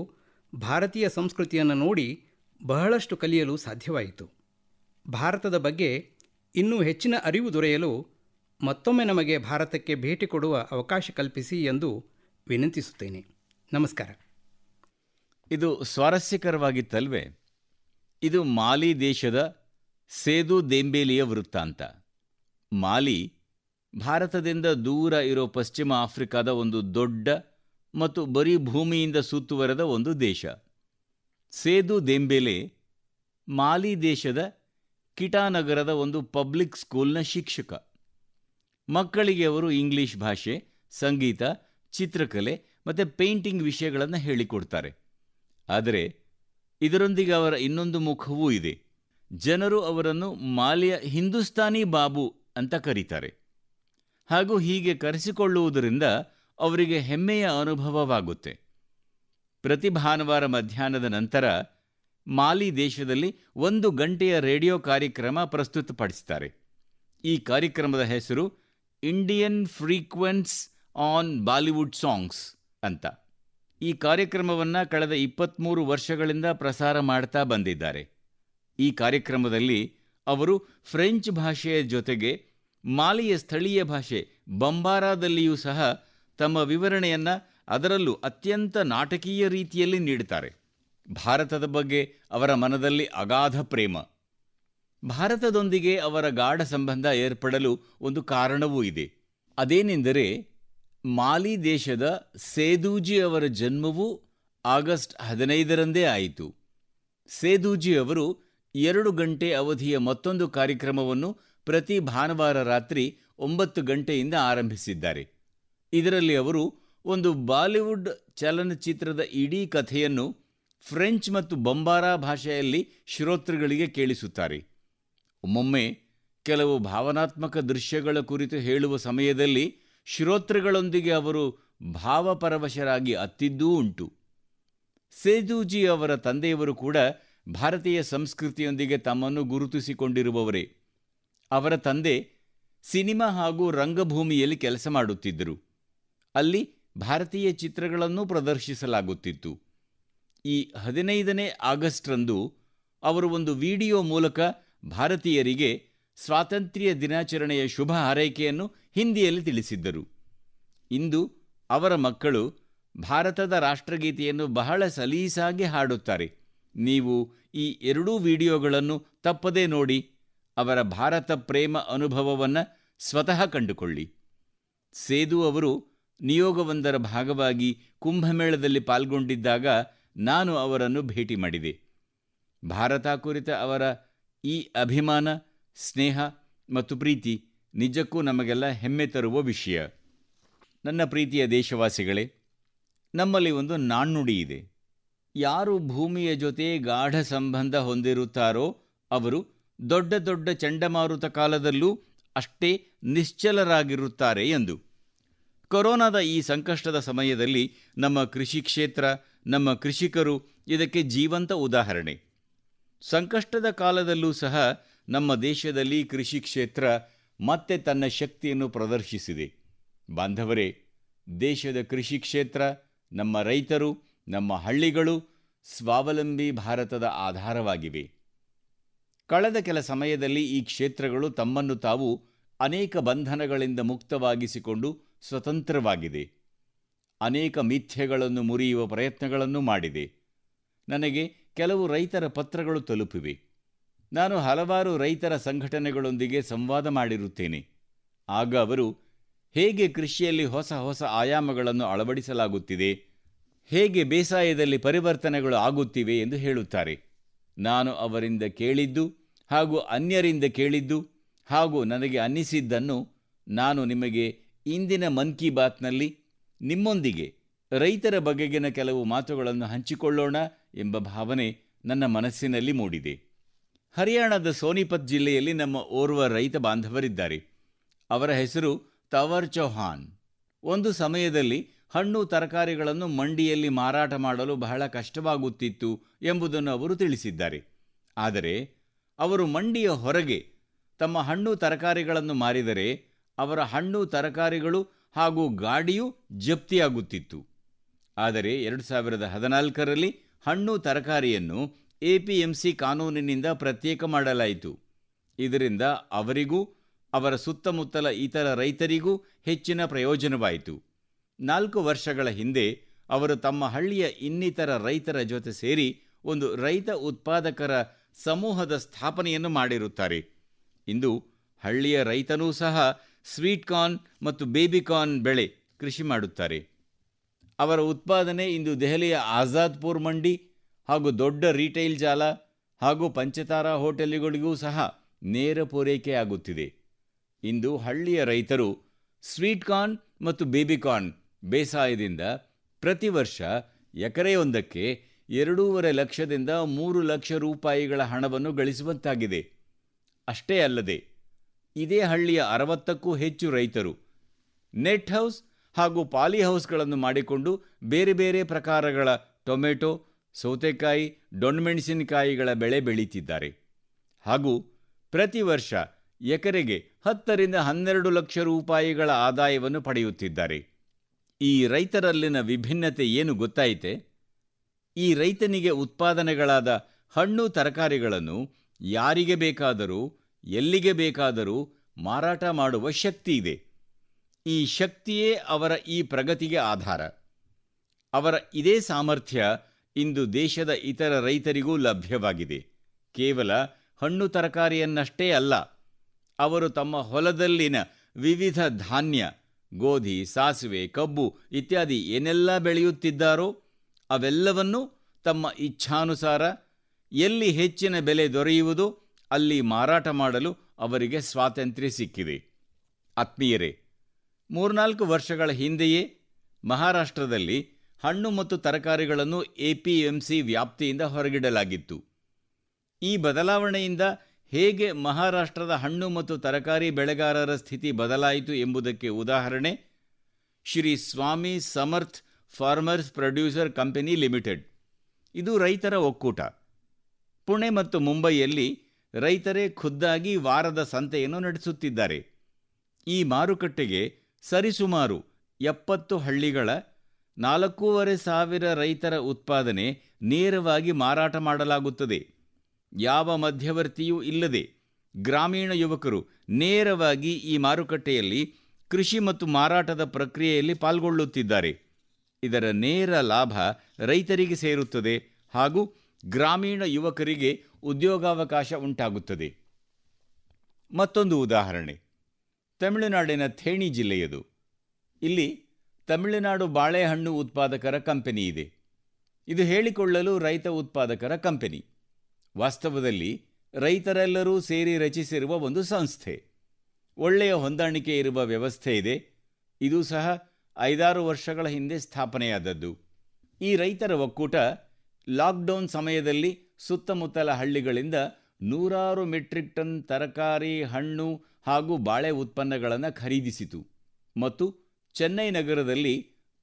ಭಾರತೀಯ ಸಂಸ್ಕೃತಿಯನ್ನು ನೋಡಿ ಬಹಳಷ್ಟು ಕಲಿಯಲು ಸಾಧ್ಯವಾಯಿತು ಭಾರತದ ಬಗ್ಗೆ ಇನ್ನೂ ಹೆಚ್ಚಿನ ಅರಿವು ದೊರೆಯಲು ಮತ್ತೊಮ್ಮೆ ನಮಗೆ ಭಾರತಕ್ಕೆ ಭೇಟಿ ಕೊಡುವ ಅವಕಾಶ ಕಲ್ಪಿಸಿ ಎಂದು ವಿನಂತಿಸುತ್ತೇನೆ ನಮಸ್ಕಾರ ಇದು ಸ್ವಾರಸ್ಯಕರವಾಗಿತ್ತಲ್ವೇ ಇದು ಮಾಲಿ ದೇಶದ ಸೇದು ದೇಂಬೇಲಿಯ ವೃತ್ತಾಂತ ಮಾಲಿ ಭಾರತದಿಂದ ದೂರ ಇರೋ ಪಶ್ಚಿಮ ಆಫ್ರಿಕಾದ ಒಂದು ದೊಡ್ಡ ಮತ್ತು ಬರೀ ಭೂಮಿಯಿಂದ ಸುತ್ತುವರೆದ ಒಂದು ದೇಶ ಸೇದು ದೆಂಬೆಲೆ ಮಾಲಿ ದೇಶದ ಕಿಟಾನಗರದ ಒಂದು ಪಬ್ಲಿಕ್ ಸ್ಕೂಲ್ನ ಶಿಕ್ಷಕ ಮಕ್ಕಳಿಗೆ ಅವರು ಇಂಗ್ಲಿಷ್ ಭಾಷೆ ಸಂಗೀತ ಚಿತ್ರಕಲೆ ಮತ್ತು ಪೇಂಟಿಂಗ್ ವಿಷಯಗಳನ್ನು ಹೇಳಿಕೊಡ್ತಾರೆ ಆದರೆ ಇದರೊಂದಿಗೆ ಅವರ ಇನ್ನೊಂದು ಮುಖವೂ ಇದೆ ಜನರು ಅವರನ್ನು ಮಾಲಿಯ ಹಿಂದೂಸ್ತಾನಿ ಬಾಬು ಅಂತ ಕರೀತಾರೆ ಹಾಗೂ ಹೀಗೆ ಕರೆಸಿಕೊಳ್ಳುವುದರಿಂದ ಅವರಿಗೆ ಹೆಮ್ಮೆಯ ಅನುಭವವಾಗುತ್ತೆ ಪ್ರತಿ ಭಾನುವಾರ ಮಧ್ಯಾಹ್ನದ ನಂತರ ಮಾಲಿ ದೇಶದಲ್ಲಿ ಒಂದು ಗಂಟೆಯ ರೇಡಿಯೋ ಕಾರ್ಯಕ್ರಮ ಪ್ರಸ್ತುತಪಡಿಸುತ್ತಾರೆ ಈ ಕಾರ್ಯಕ್ರಮದ ಹೆಸರು Indian frequencies on Bollywood songs ಅಂತ ಈ ಕಾರ್ಯಕ್ರಮವನ್ನು ಕಳೆದ ಇಪ್ಪತ್ತ್ಮೂರು ವರ್ಷಗಳಿಂದ ಪ್ರಸಾರ ಮಾಡ್ತಾ ಬಂದಿದ್ದಾರೆ ಈ ಕಾರ್ಯಕ್ರಮದಲ್ಲಿ ಅವರು ಫ್ರೆಂಚ್ ಭಾಷೆಯ ಜೊತೆಗೆ ಮಾಲಿಯ ಸ್ಥಳೀಯ ಭಾಷೆ ಬಂಬಾರಾದಲ್ಲಿಯೂ ಸಹ ತಮ್ಮ ವಿವರಣೆಯನ್ನು ಅದರಲ್ಲೂ ಅತ್ಯಂತ ನಾಟಕೀಯ ರೀತಿಯಲ್ಲಿ ನೀಡುತ್ತಾರೆ ಭಾರತದ ಬಗ್ಗೆ ಅವರ ಮನದಲ್ಲಿ ಅಗಾಧ ಪ್ರೇಮ ಭಾರತದೊಂದಿಗೆ ಅವರ ಗಾಢ ಸಂಬಂಧ ಏರ್ಪಡಲು ಒಂದು ಕಾರಣವೂ ಇದೆ ಅದೇನೆಂದರೆ ಮಾಲಿ ದೇಶದ ಸೇದೂಜಿ ಅವರ ಜನ್ಮವು ಆಗಸ್ಟ್ ಹದಿನೈದರಂದೇ ಆಯಿತು ಸೇದೂಜಿ ಅವರು ಎರಡು ಗಂಟೆ ಅವಧಿಯ ಮತ್ತೊಂದು ಕಾರ್ಯಕ್ರಮವನ್ನು ಪ್ರತಿ ಭಾನುವಾರ ರಾತ್ರಿ ಒಂಬತ್ತು ಗಂಟೆಯಿಂದ ಆರಂಭಿಸಿದ್ದಾರೆ ಇದರಲ್ಲಿ ಅವರು ಒಂದು ಬಾಲಿವುಡ್ ಚಲನಚಿತ್ರದ ಇಡೀ ಕಥೆಯನ್ನು ಫ್ರೆಂಚ್ ಮತ್ತು ಬಂಬಾರಾ ಭಾಷೆಯಲ್ಲಿ ಶ್ರೋತೃಗಳಿಗೆ ಕೇಳಿಸುತ್ತಾರೆ ಒಮ್ಮೊಮ್ಮೆ ಕೆಲವು ಭಾವನಾತ್ಮಕ ದೃಶ್ಯಗಳ ಕುರಿತು ಹೇಳುವ ಸಮಯದಲ್ಲಿ ಶ್ರೋತೃಗಳೊಂದಿಗೆ ಅವರು ಭಾವಪರವಶರಾಗಿ ಅತ್ತಿದ್ದೂ ಉಂಟು ಸೇದೂಜಿ ಅವರ ತಂದೆಯವರು ಕೂಡ ಭಾರತೀಯ ಸಂಸ್ಕೃತಿಯೊಂದಿಗೆ ತಮ್ಮನ್ನು ಗುರುತಿಸಿಕೊಂಡಿರುವವರೇ ಅವರ ತಂದೆ ಸಿನಿಮಾ ಹಾಗೂ ರಂಗಭೂಮಿಯಲ್ಲಿ ಕೆಲಸ ಮಾಡುತ್ತಿದ್ದರು ಅಲ್ಲಿ ಭಾರತೀಯ ಚಿತ್ರಗಳನ್ನು ಪ್ರದರ್ಶಿಸಲಾಗುತ್ತಿತ್ತು ಈ ಹದಿನೈದನೇ ಆಗಸ್ಟ್ರಂದು ಅವರು ಒಂದು ವಿಡಿಯೋ ಮೂಲಕ ಭಾರತೀಯರಿಗೆ ಸ್ವಾತಂತ್ರ್ಯ ದಿನಾಚರಣೆಯ ಶುಭ ಹಾರೈಕೆಯನ್ನು ಹಿಂದಿಯಲ್ಲಿ ತಿಳಿಸಿದ್ದರು ಇಂದು ಅವರ ಮಕ್ಕಳು ಭಾರತದ ರಾಷ್ಟ್ರಗೀತೆಯನ್ನು ಬಹಳ ಸಲೀಸಾಗಿ ಹಾಡುತ್ತಾರೆ ನೀವು ಈ ಎರಡೂ ವಿಡಿಯೋಗಳನ್ನು ತಪ್ಪದೇ ನೋಡಿ ಅವರ ಭಾರತ ಪ್ರೇಮ ಅನುಭವವನ್ನು ಸ್ವತಃ ಕಂಡುಕೊಳ್ಳಿ ಸೇದು ಅವರು ನಿಯೋಗವೊಂದರ ಭಾಗವಾಗಿ ಕುಂಭಮೇಳದಲ್ಲಿ ಪಾಲ್ಗೊಂಡಿದ್ದಾಗ ನಾನು ಅವರನ್ನು ಭೇಟಿ ಮಾಡಿದೆ ಭಾರತ ಕುರಿತ ಅವರ ಈ ಅಭಿಮಾನ ಸ್ನೇಹ ಮತ್ತು ಪ್ರೀತಿ ನಿಜಕ್ಕೂ ನಮಗೆಲ್ಲ ಹೆಮ್ಮೆ ತರುವ ವಿಷಯ ನನ್ನ ಪ್ರೀತಿಯ ದೇಶವಾಸಿಗಳೇ ನಮ್ಮಲ್ಲಿ ಒಂದು ನಾಣ್ಣುಡಿ ಇದೆ ಯಾರು ಭೂಮಿಯ ಜೊತೆ ಗಾಢ ಸಂಬಂಧ ಹೊಂದಿರುತ್ತಾರೋ ಅವರು ದೊಡ್ಡ ದೊಡ್ಡ ಚಂಡಮಾರುತ ಕಾಲದಲ್ಲೂ ಅಷ್ಟೇ ನಿಶ್ಚಲರಾಗಿರುತ್ತಾರೆ ಎಂದು ಕೊರೋನಾದ ಈ ಸಂಕಷ್ಟದ ಸಮಯದಲ್ಲಿ ನಮ್ಮ ಕೃಷಿ ಕ್ಷೇತ್ರ ನಮ್ಮ ಕೃಷಿಕರು ಇದಕ್ಕೆ ಜೀವಂತ ಉದಾಹರಣೆ ಸಂಕಷ್ಟದ ಕಾಲದಲ್ಲೂ ಸಹ ನಮ್ಮ ದೇಶದಲ್ಲಿ ಕೃಷಿ ಕ್ಷೇತ್ರ ಮತ್ತೆ ತನ್ನ ಶಕ್ತಿಯನ್ನು ಪ್ರದರ್ಶಿಸಿದೆ ಬಾಂಧವರೇ ದೇಶದ ಕೃಷಿ ಕ್ಷೇತ್ರ ನಮ್ಮ ರೈತರು ನಮ್ಮ ಹಳ್ಳಿಗಳು ಸ್ವಾವಲಂಬಿ ಭಾರತದ ಆಧಾರವಾಗಿವೆ ಕಳೆದ ಕೆಲ ಸಮಯದಲ್ಲಿ ಈ ಕ್ಷೇತ್ರಗಳು ತಮ್ಮನ್ನು ತಾವು ಅನೇಕ ಬಂಧನಗಳಿಂದ ಮುಕ್ತವಾಗಿಸಿಕೊಂಡು ಸ್ವತಂತ್ರವಾಗಿದೆ ಅನೇಕ ಮಿಥ್ಯೆಗಳನ್ನು ಮುರಿಯುವ ಪ್ರಯತ್ನಗಳನ್ನು ಮಾಡಿದೆ ನನಗೆ ಕೆಲವು ರೈತರ ಪತ್ರಗಳು ತಲುಪಿವೆ ನಾನು ಹಲವಾರು ರೈತರ ಸಂಘಟನೆಗಳೊಂದಿಗೆ ಸಂವಾದ ಮಾಡಿರುತ್ತೇನೆ ಆಗ ಅವರು ಹೇಗೆ ಕೃಷಿಯಲ್ಲಿ ಹೊಸ ಹೊಸ ಆಯಾಮಗಳನ್ನು ಅಳವಡಿಸಲಾಗುತ್ತಿದೆ ಹೇಗೆ ಬೇಸಾಯದಲ್ಲಿ ಪರಿವರ್ತನೆಗಳು ಆಗುತ್ತಿವೆ ಎಂದು ಹೇಳುತ್ತಾರೆ ನಾನು ಅವರಿಂದ ಕೇಳಿದ್ದು ಹಾಗೂ ಅನ್ಯರಿಂದ ಕೇಳಿದ್ದು ಹಾಗೂ ನನಗೆ ಅನ್ನಿಸಿದ್ದನ್ನು ನಾನು ನಿಮಗೆ ಇಂದಿನ ಮನ್ ಕಿ ಬಾತ್ನಲ್ಲಿ ನಿಮ್ಮೊಂದಿಗೆ ರೈತರ ಬಗೆಗಿನ ಕೆಲವು ಮಾತುಗಳನ್ನು ಹಂಚಿಕೊಳ್ಳೋಣ ಎಂಬ ಭಾವನೆ ನನ್ನ ಮನಸ್ಸಿನಲ್ಲಿ ಮೂಡಿದೆ ಹರಿಯಾಣದ ಸೋನಿಪತ್ ಜಿಲ್ಲೆಯಲ್ಲಿ ನಮ್ಮ ಓರ್ವ ರೈತ ಬಾಂಧವರಿದ್ದಾರೆ ಅವರ ಹೆಸರು ತವರ್ ಚೌಹಾನ್ ಒಂದು ಸಮಯದಲ್ಲಿ ಹಣ್ಣು ತರಕಾರಿಗಳನ್ನು ಮಂಡಿಯಲ್ಲಿ ಮಾರಾಟ ಮಾಡಲು ಬಹಳ ಕಷ್ಟವಾಗುತ್ತಿತ್ತು ಎಂಬುದನ್ನು ಅವರು ತಿಳಿಸಿದ್ದಾರೆ ಆದರೆ ಅವರು ಮಂಡಿಯ ಹೊರಗೆ ತಮ್ಮ ಹಣ್ಣು ತರಕಾರಿಗಳನ್ನು ಮಾರಿದರೆ ಅವರ ಹಣ್ಣು ತರಕಾರಿಗಳು ಹಾಗೂ ಗಾಡಿಯೂ ಜಪ್ತಿಯಾಗುತ್ತಿತ್ತು ಆದರೆ ಎರಡು ಸಾವಿರದ ಹದಿನಾಲ್ಕರಲ್ಲಿ ಹಣ್ಣು ತರಕಾರಿಯನ್ನು ಎಪಿಎಂಸಿ ಕಾನೂನಿನಿಂದ ಪ್ರತ್ಯೇಕ ಮಾಡಲಾಯಿತು ಇದರಿಂದ ಅವರಿಗೂ ಅವರ ಸುತ್ತಮುತ್ತಲ ಇತರ ರೈತರಿಗೂ ಹೆಚ್ಚಿನ ಪ್ರಯೋಜನವಾಯಿತು ನಾಲ್ಕು ವರ್ಷಗಳ ಹಿಂದೆ ಅವರು ತಮ್ಮ ಹಳ್ಳಿಯ ಇನ್ನಿತರ ರೈತರ ಜೊತೆ ಸೇರಿ ಒಂದು ರೈತ ಉತ್ಪಾದಕರ ಸಮೂಹದ ಸ್ಥಾಪನೆಯನ್ನು ಮಾಡಿರುತ್ತಾರೆ ಇಂದು ಹಳ್ಳಿಯ ರೈತನೂ ಸಹ ಸ್ವೀಟ್ ಕಾರ್ನ್ ಮತ್ತು ಬೇಬಿಕಾರ್ನ್ ಬೆಳೆ ಕೃಷಿ ಮಾಡುತ್ತಾರೆ ಅವರ ಉತ್ಪಾದನೆ ಇಂದು ದೆಹಲಿಯ ಆಜಾದ್ಪುರ್ ಮಂಡಿ ಹಾಗೂ ದೊಡ್ಡ ರೀಟೈಲ್ ಜಾಲ ಹಾಗೂ ಪಂಚತಾರಾ ಹೋಟೆಲ್ಗಳಿಗೂ ಸಹ ನೇರ ಪೂರೈಕೆಯಾಗುತ್ತಿದೆ ಇಂದು ಹಳ್ಳಿಯ ರೈತರು ಸ್ವೀಟ್ ಕಾರ್ನ್ ಮತ್ತು ಬೇಬಿಕಾರ್ನ್ ಬೇಸಾಯದಿಂದ ಪ್ರತಿ ವರ್ಷ ಎಕರೆಯೊಂದಕ್ಕೆ ಎರಡೂವರೆ ಲಕ್ಷದಿಂದ ಮೂರು ಲಕ್ಷ ರೂಪಾಯಿಗಳ ಹಣವನ್ನು ಗಳಿಸುವಂತಾಗಿದೆ ಅಷ್ಟೇ ಅಲ್ಲದೆ ಇದೇ ಹಳ್ಳಿಯ ಅರವತ್ತಕ್ಕೂ ಹೆಚ್ಚು ರೈತರು ನೆಟ್ ಹೌಸ್ ಹಾಗೂ ಪಾಲಿ ಹೌಸ್ಗಳನ್ನು ಮಾಡಿಕೊಂಡು ಬೇರೆ ಬೇರೆ ಪ್ರಕಾರಗಳ ಟೊಮೆಟೊ ಸೌತೆಕಾಯಿ ಡೊಣ್ಮೆಣಸಿನಕಾಯಿಗಳ ಬೆಳೆ ಬೆಳೀತಿದ್ದಾರೆ ಹಾಗೂ ಪ್ರತಿ ವರ್ಷ ಎಕರೆಗೆ ಹತ್ತರಿಂದ ಹನ್ನೆರಡು ಲಕ್ಷ ರೂಪಾಯಿಗಳ ಆದಾಯವನ್ನು ಪಡೆಯುತ್ತಿದ್ದಾರೆ ಈ ರೈತರಲ್ಲಿನ ವಿಭಿನ್ನತೆ ಏನು ಗೊತ್ತಾಯಿತೆ ಈ ರೈತನಿಗೆ ಉತ್ಪಾದನೆಗಳಾದ ಹಣ್ಣು ತರಕಾರಿಗಳನ್ನು ಯಾರಿಗೆ ಬೇಕಾದರೂ ಎಲ್ಲಿಗೆ ಬೇಕಾದರೂ ಮಾರಾಟ ಮಾಡುವ ಶಕ್ತಿ ಇದೆ ಈ ಶಕ್ತಿಯೇ ಅವರ ಈ ಪ್ರಗತಿಗೆ ಆಧಾರ ಅವರ ಇದೇ ಸಾಮರ್ಥ್ಯ ಇಂದು ದೇಶದ ಇತರ ರೈತರಿಗೂ ಲಭ್ಯವಾಗಿದೆ ಕೇವಲ ಹಣ್ಣು ತರಕಾರಿಯನ್ನಷ್ಟೇ ಅಲ್ಲ ಅವರು ತಮ್ಮ ಹೊಲದಲ್ಲಿನ ವಿವಿಧ ಧಾನ್ಯ ಗೋಧಿ ಸಾಸಿವೆ ಕಬ್ಬು ಇತ್ಯಾದಿ ಏನೆಲ್ಲ ಬೆಳೆಯುತ್ತಿದ್ದಾರೋ ಅವೆಲ್ಲವನ್ನೂ ತಮ್ಮ ಇಚ್ಛಾನುಸಾರ ಎಲ್ಲಿ ಹೆಚ್ಚಿನ ಬೆಲೆ ದೊರೆಯುವುದು ಅಲ್ಲಿ ಮಾರಾಟ ಮಾಡಲು ಅವರಿಗೆ ಸ್ವಾತಂತ್ರ್ಯ ಸಿಕ್ಕಿದೆ ಆತ್ಮೀಯರೇ ಮೂರ್ನಾಲ್ಕು ವರ್ಷಗಳ ಹಿಂದೆಯೇ ಮಹಾರಾಷ್ಟ್ರದಲ್ಲಿ ಹಣ್ಣು ಮತ್ತು ತರಕಾರಿಗಳನ್ನು ಎಪಿಎಂಸಿ ವ್ಯಾಪ್ತಿಯಿಂದ ಹೊರಗಿಡಲಾಗಿತ್ತು ಈ ಬದಲಾವಣೆಯಿಂದ ಹೇಗೆ ಮಹಾರಾಷ್ಟ್ರದ ಹಣ್ಣು ಮತ್ತು ತರಕಾರಿ ಬೆಳೆಗಾರರ ಸ್ಥಿತಿ ಬದಲಾಯಿತು ಎಂಬುದಕ್ಕೆ ಉದಾಹರಣೆ Shri Swami Samarth farmers producer company limited ಇದು ರೈತರ ಒಕ್ಕೂಟ ಪುಣೆ ಮತ್ತು ಮುಂಬೈಯಲ್ಲಿ ರೈತರೇ ಖುದ್ದಾಗಿ ವಾರದ ಸಂತೆಯನ್ನು ನಡೆಸುತ್ತಿದ್ದಾರೆ ಈ ಮಾರುಕಟ್ಟೆಗೆ ಸರಿಸುಮಾರು ಎಪ್ಪತ್ತು ಹಳ್ಳಿಗಳ ನಾಲ್ಕೂವರೆ ಸಾವಿರ ರೈತರ ಉತ್ಪಾದನೆ ನೇರವಾಗಿ ಮಾರಾಟ ಮಾಡಲಾಗುತ್ತದೆ ಯಾವ ಮಧ್ಯವರ್ತಿಯೂ ಇಲ್ಲದೆ ಗ್ರಾಮೀಣ ಯುವಕರು ನೇರವಾಗಿ ಈ ಮಾರುಕಟ್ಟೆಯಲ್ಲಿ ಕೃಷಿ ಮತ್ತು ಮಾರಾಟದ ಪ್ರಕ್ರಿಯೆಯಲ್ಲಿ ಪಾಲ್ಗೊಳ್ಳುತ್ತಿದ್ದಾರೆ ಇದರ ನೇರ ಲಾಭ ರೈತರಿಗೆ ಸೇರುತ್ತದೆ ಹಾಗೂ ಗ್ರಾಮೀಣ ಯುವಕರಿಗೆ ಉದ್ಯೋಗಾವಕಾಶ ಉಂಟಾಗುತ್ತದೆ ಮತ್ತೊಂದು ಉದಾಹರಣೆ ತಮಿಳುನಾಡಿನ ಥೇಣಿ ಜಿಲ್ಲೆಯದು ಇಲ್ಲಿ ತಮಿಳುನಾಡು ಬಾಳೆಹಣ್ಣು ಉತ್ಪಾದಕರ ಕಂಪನಿ ಇದೆ ಇದು ಹೇಳಿಕೊಳ್ಳಲು ರೈತ ಉತ್ಪಾದಕರ ಕಂಪನಿ ವಾಸ್ತವದಲ್ಲಿ ರೈತರೆಲ್ಲರೂ ಸೇರಿ ರಚಿಸಿರುವ ಒಂದು ಸಂಸ್ಥೆ ಒಳ್ಳೆಯ ಹೊಂದಾಣಿಕೆ ಇರುವ ವ್ಯವಸ್ಥೆ ಇದೆ ಇದು ಸಹ ಐದಾರು ವರ್ಷಗಳ ಹಿಂದೆ ಸ್ಥಾಪನೆಯಾದದ್ದು ಈ ರೈತರ ಒಕ್ಕೂಟ ಲಾಕ್ಡೌನ್ ಸಮಯದಲ್ಲಿ ಸುತ್ತಮುತ್ತಲ ಹಳ್ಳಿಗಳಿಂದ ನೂರಾರು ಮೆಟ್ರಿಕ್ ಟನ್ ತರಕಾರಿ ಹಣ್ಣು ಹಾಗೂ ಬಾಳೆ ಉತ್ಪನ್ನಗಳನ್ನು ಖರೀದಿಸಿತು ಮತ್ತು ಚೆನ್ನೈ ನಗರದಲ್ಲಿ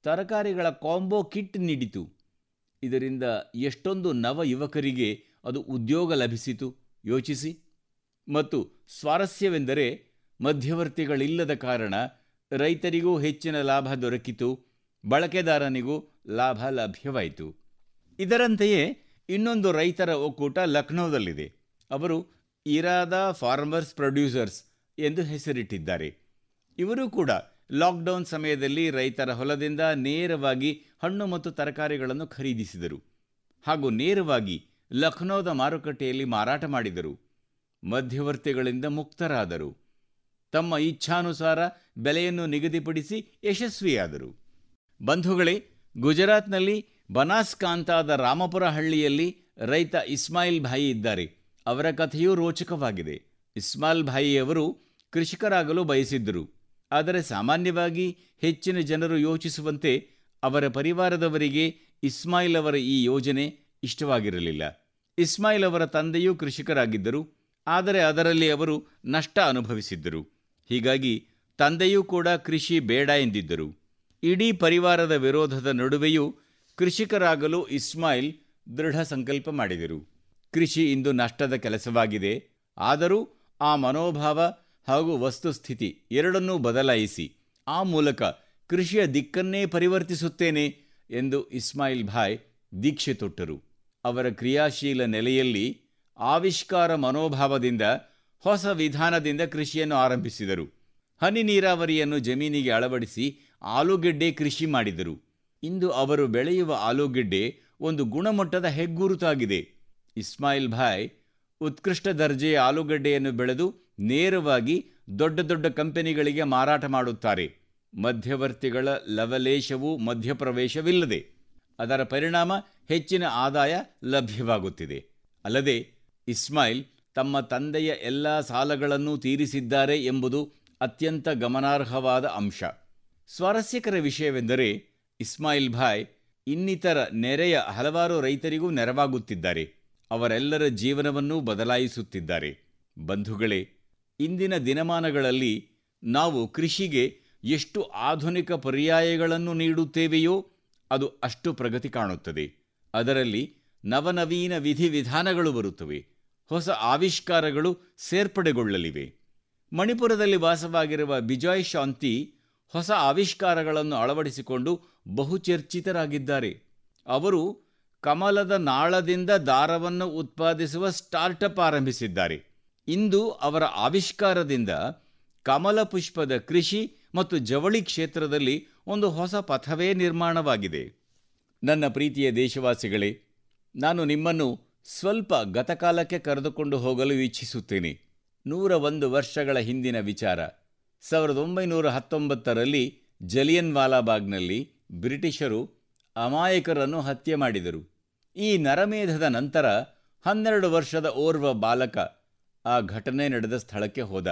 ತರಕಾರಿಗಳ ಕಾಂಬೋ ಕಿಟ್ ನೀಡಿತು ಇದರಿಂದ ಎಷ್ಟೊಂದು ನವ ಯುವಕರಿಗೆ ಅದು ಉದ್ಯೋಗ ಲಭಿಸಿತು ಯೋಚಿಸಿ ಮತ್ತು ಸ್ವಾರಸ್ಯವೆಂದರೆ ಮಧ್ಯವರ್ತಿಗಳಿಲ್ಲದ ಕಾರಣ ರೈತರಿಗೂ ಹೆಚ್ಚಿನ ಲಾಭ ದೊರಕಿತು ಬಳಕೆದಾರನಿಗೂ ಲಾಭ ಲಭ್ಯವಾಯಿತು ಇದರಂತೆಯೇ ಇನ್ನೊಂದು ರೈತರ ಒಕ್ಕೂಟ ಲಕ್ನೋದಲ್ಲಿದೆ ಅವರು ಇರಾದಾ ಫಾರ್ಮರ್ಸ್ ಪ್ರೊಡ್ಯೂಸರ್ಸ್ ಎಂದು ಹೆಸರಿಟ್ಟಿದ್ದಾರೆ ಇವರು ಕೂಡ ಲಾಕ್ಡೌನ್ ಸಮಯದಲ್ಲಿ ರೈತರ ಹೊಲದಿಂದ ನೇರವಾಗಿ ಹಣ್ಣು ಮತ್ತು ತರಕಾರಿಗಳನ್ನು ಖರೀದಿಸಿದರು ಹಾಗೂ ನೇರವಾಗಿ ಲಖನೌದ ಮಾರುಕಟ್ಟೆಯಲ್ಲಿ ಮಾರಾಟ ಮಾಡಿದರು ಮಧ್ಯವರ್ತಿಗಳಿಂದ ಮುಕ್ತರಾದರು ತಮ್ಮ ಇಚ್ಛಾನುಸಾರ ಬೆಲೆಯನ್ನು ನಿಗದಿಪಡಿಸಿ ಯಶಸ್ವಿಯಾದರು ಬಂಧುಗಳೇ ಗುಜರಾತ್ನಲ್ಲಿ ಬನಾಸ್ಕಾಂತಾದ ರಾಮಪುರ ಹಳ್ಳಿಯಲ್ಲಿ ರೈತ ಇಸ್ಮಾಯಿಲ್ ಭಾಯಿ ಇದ್ದಾರೆ ಅವರ ಕಥೆಯೂ ರೋಚಕವಾಗಿದೆ ಇಸ್ಮಾಯಿಲ್ ಭಾಯಿಯವರು ಕೃಷಿಕರಾಗಲು ಬಯಸಿದ್ದರು ಆದರೆ ಸಾಮಾನ್ಯವಾಗಿ ಹೆಚ್ಚಿನ ಜನರು ಯೋಚಿಸುವಂತೆ ಅವರ ಪರಿವಾರದವರಿಗೆ ಇಸ್ಮಾಯಿಲ್ ಅವರ ಈ ಯೋಜನೆ ಇಷ್ಟವಾಗಿರಲಿಲ್ಲ ಇಸ್ಮಾಯಿಲ್ ಅವರ ತಂದೆಯೂ ಕೃಷಿಕರಾಗಿದ್ದರು ಆದರೆ ಅದರಲ್ಲಿ ಅವರು ನಷ್ಟ ಅನುಭವಿಸಿದ್ದರು ಹೀಗಾಗಿ ತಂದೆಯೂ ಕೂಡ ಕೃಷಿ ಬೇಡ ಎಂದಿದ್ದರು ಇಡೀ ಪರಿವಾರದ ವಿರೋಧದ ನಡುವೆಯೂ ಕೃಷಿಕರಾಗಲು ಇಸ್ಮಾಯಿಲ್ ದೃಢ ಸಂಕಲ್ಪ ಮಾಡಿದರು ಕೃಷಿ ಇಂದು ನಷ್ಟದ ಕೆಲಸವಾಗಿದೆ ಆದರೂ ಆ ಮನೋಭಾವ ಹಾಗೂ ವಸ್ತುಸ್ಥಿತಿ ಎರಡನ್ನೂ ಬದಲಾಯಿಸಿ ಆ ಮೂಲಕ ಕೃಷಿಯ ದಿಕ್ಕನ್ನೇ ಪರಿವರ್ತಿಸುತ್ತೇನೆ ಎಂದು ಇಸ್ಮಾಯಿಲ್ ಭಾಯ್ ದೀಕ್ಷೆ ತೊಟ್ಟರು ಅವರ ಕ್ರಿಯಾಶೀಲ ನೆಲೆಯಲ್ಲಿ ಆವಿಷ್ಕಾರ ಮನೋಭಾವದಿಂದ ಹೊಸ ವಿಧಾನದಿಂದ ಕೃಷಿಯನ್ನು ಆರಂಭಿಸಿದರು ಹನಿ ನೀರಾವರಿಯನ್ನು ಜಮೀನಿಗೆ ಅಳವಡಿಸಿ ಆಲೂಗೆಡ್ಡೆ ಕೃಷಿ ಮಾಡಿದರು ಇಂದು ಅವರು ಬೆಳೆಯುವ ಆಲೂಗೆಡ್ಡೆ ಒಂದು ಗುಣಮಟ್ಟದ ಹೆಗ್ಗುರುತಾಗಿದೆ ಇಸ್ಮಾಯಿಲ್ ಭಾಯ್ ಉತ್ಕೃಷ್ಟ ದರ್ಜೆಯ ಆಲೂಗಡ್ಡೆಯನ್ನು ಬೆಳೆದು ನೇರವಾಗಿ ದೊಡ್ಡ ದೊಡ್ಡ ಕಂಪನಿಗಳಿಗೆ ಮಾರಾಟ ಮಾಡುತ್ತಾರೆ ಮಧ್ಯವರ್ತಿಗಳ ಲವಲೇಶವೂ ಮಧ್ಯಪ್ರವೇಶವಿಲ್ಲದೆ ಅದರ ಪರಿಣಾಮ ಹೆಚ್ಚಿನ ಆದಾಯ ಲಭ್ಯವಾಗುತ್ತಿದೆ ಅಲ್ಲದೆ ಇಸ್ಮಾಯಿಲ್ ತಮ್ಮ ತಂದೆಯ ಎಲ್ಲ ಸಾಲಗಳನ್ನು ತೀರಿಸಿದ್ದಾರೆ ಎಂಬುದು ಅತ್ಯಂತ ಗಮನಾರ್ಹವಾದ ಅಂಶ ಸ್ವಾರಸ್ಯಕರ ವಿಷಯವೆಂದರೆ ಇಸ್ಮಾಯಿಲ್ ಭಾಯ್ ಇನ್ನಿತರ ನೆರೆಯ ಹಲವಾರು ರೈತರಿಗೂ ನೆರವಾಗುತ್ತಿದ್ದಾರೆ ಅವರೆಲ್ಲರ ಜೀವನವನ್ನೂ ಬದಲಾಯಿಸುತ್ತಿದ್ದಾರೆ ಬಂಧುಗಳೇ ಇಂದಿನ ದಿನಮಾನಗಳಲ್ಲಿ ನಾವು ಕೃಷಿಗೆ ಎಷ್ಟು ಆಧುನಿಕ ಪರ್ಯಾಯಗಳನ್ನು ನೀಡುತ್ತೇವೆಯೋ ಅದು ಅಷ್ಟು ಪ್ರಗತಿ ಕಾಣುತ್ತದೆ ಅದರಲ್ಲಿ ನವನವೀನ ವಿಧಿವಿಧಾನಗಳು ಬರುತ್ತವೆ ಹೊಸ ಆವಿಷ್ಕಾರಗಳು ಸೇರ್ಪಡೆಗೊಳ್ಳಲಿವೆ ಮಣಿಪುರದಲ್ಲಿ ವಾಸವಾಗಿರುವ ಬಿಜಾಯ್ ಶಾಂತಿ ಹೊಸ ಆವಿಷ್ಕಾರಗಳನ್ನು ಅಳವಡಿಸಿಕೊಂಡು ಬಹುಚರ್ಚಿತರಾಗಿದ್ದಾರೆ ಅವರು ಕಮಲದ ನಾಳದಿಂದ ದಾರವನ್ನು ಉತ್ಪಾದಿಸುವ ಸ್ಟಾರ್ಟಪ್ ಆರಂಭಿಸಿದ್ದಾರೆ ಇಂದು ಅವರ ಆವಿಷ್ಕಾರದಿಂದ ಕಮಲ ಪುಷ್ಪದ ಕೃಷಿ ಮತ್ತು ಜವಳಿ ಕ್ಷೇತ್ರದಲ್ಲಿ ಒಂದು ಹೊಸ ಪಥವೇ ನಿರ್ಮಾಣವಾಗಿದೆ ನನ್ನ ಪ್ರೀತಿಯ ದೇಶವಾಸಿಗಳೇ ನಾನು ನಿಮ್ಮನ್ನು ಸ್ವಲ್ಪ ಗತಕಾಲಕ್ಕೆ ಕರೆದುಕೊಂಡು ಹೋಗಲು ಇಚ್ಛಿಸುತ್ತೇನೆ ನೂರ ಒಂದು ವರ್ಷಗಳ ಹಿಂದಿನ ವಿಚಾರ ಸಾವಿರದ ಒಂಬೈನೂರ ಹತ್ತೊಂಬತ್ತರಲ್ಲಿ ಜಲಿಯನ್ ವಾಲಾಬಾಗ್ನಲ್ಲಿ ಬ್ರಿಟಿಷರು ಅಮಾಯಕರನ್ನು ಹತ್ಯೆ ಮಾಡಿದರು ಈ ನರಮೇಧದ ನಂತರ ಹನ್ನೆರಡು ವರ್ಷದ ಓರ್ವ ಬಾಲಕ ಆ ಘಟನೆ ನಡೆದ ಸ್ಥಳಕ್ಕೆ ಹೋದ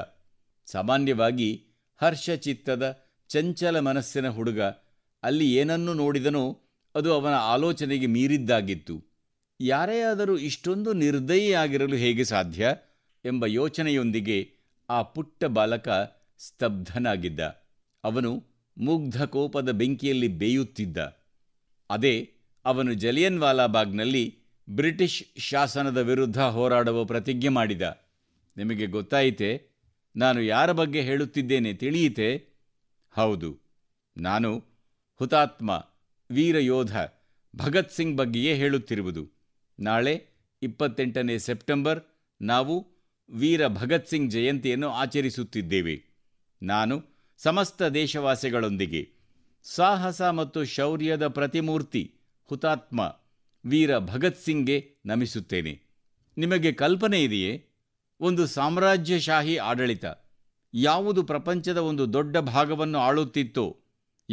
ಸಾಮಾನ್ಯವಾಗಿ ಹರ್ಷಚಿತ್ತದ ಚಂಚಲ ಮನಸ್ಸಿನ ಹುಡುಗ ಅಲ್ಲಿ ಏನನ್ನು ನೋಡಿದನೋ ಅದು ಅವನ ಆಲೋಚನೆಗೆ ಮೀರಿದ್ದಾಗಿತ್ತು ಯಾರೇ ಆದರೂ ಇಷ್ಟೊಂದು ನಿರ್ದಯಿಯಾಗಿರಲು ಹೇಗೆ ಸಾಧ್ಯ ಎಂಬ ಯೋಚನೆಯೊಂದಿಗೆ ಆ ಪುಟ್ಟ ಬಾಲಕ ಸ್ತಬ್ಧನಾಗಿದ್ದ ಅವನು ಮುಗ್ಧ ಕೋಪದ ಬೆಂಕಿಯಲ್ಲಿ ಬೇಯುತ್ತಿದ್ದ ಅದೇ ಅವನು ಜಲಿಯನ್ ವಾಲಾಬಾಗ್ನಲ್ಲಿ ಬ್ರಿಟಿಷ್ ಶಾಸನದ ವಿರುದ್ಧ ಹೋರಾಡುವ ಪ್ರತಿಜ್ಞೆ ಮಾಡಿದ ನಿಮಗೆ ಗೊತ್ತಾಯಿತೆ ನಾನು ಯಾರ ಬಗ್ಗೆ ಹೇಳುತ್ತಿದ್ದೇನೆ ತಿಳಿಯಿತೆ ಹೌದು ನಾನು ಹುತಾತ್ಮ ವೀರ ಯೋಧ ಭಗತ್ ಸಿಂಗ್ ಬಗ್ಗೆಯೇ ಹೇಳುತ್ತಿರುವುದು ನಾಳೆ ಇಪ್ಪತ್ತೆಂಟನೇ ಸೆಪ್ಟೆಂಬರ್ ನಾವು ವೀರ ಭಗತ್ ಸಿಂಗ್ ಜಯಂತಿಯನ್ನು ಆಚರಿಸುತ್ತಿದ್ದೇವೆ ನಾನು ಸಮಸ್ತ ದೇಶವಾಸಿಗಳೊಂದಿಗೆ ಸಾಹಸ ಮತ್ತು ಶೌರ್ಯದ ಪ್ರತಿಮೂರ್ತಿ ಹುತಾತ್ಮ ವೀರ ಭಗತ್ ಸಿಂಗ್ಗೆ ನಮಿಸುತ್ತೇನೆ ನಿಮಗೆ ಕಲ್ಪನೆ ಇದೆಯೇ ಒಂದು ಸಾಮ್ರಾಜ್ಯಶಾಹಿ ಆಡಳಿತ ಯಾವುದು ಪ್ರಪಂಚದ ಒಂದು ದೊಡ್ಡ ಭಾಗವನ್ನು ಆಳುತ್ತಿತ್ತೋ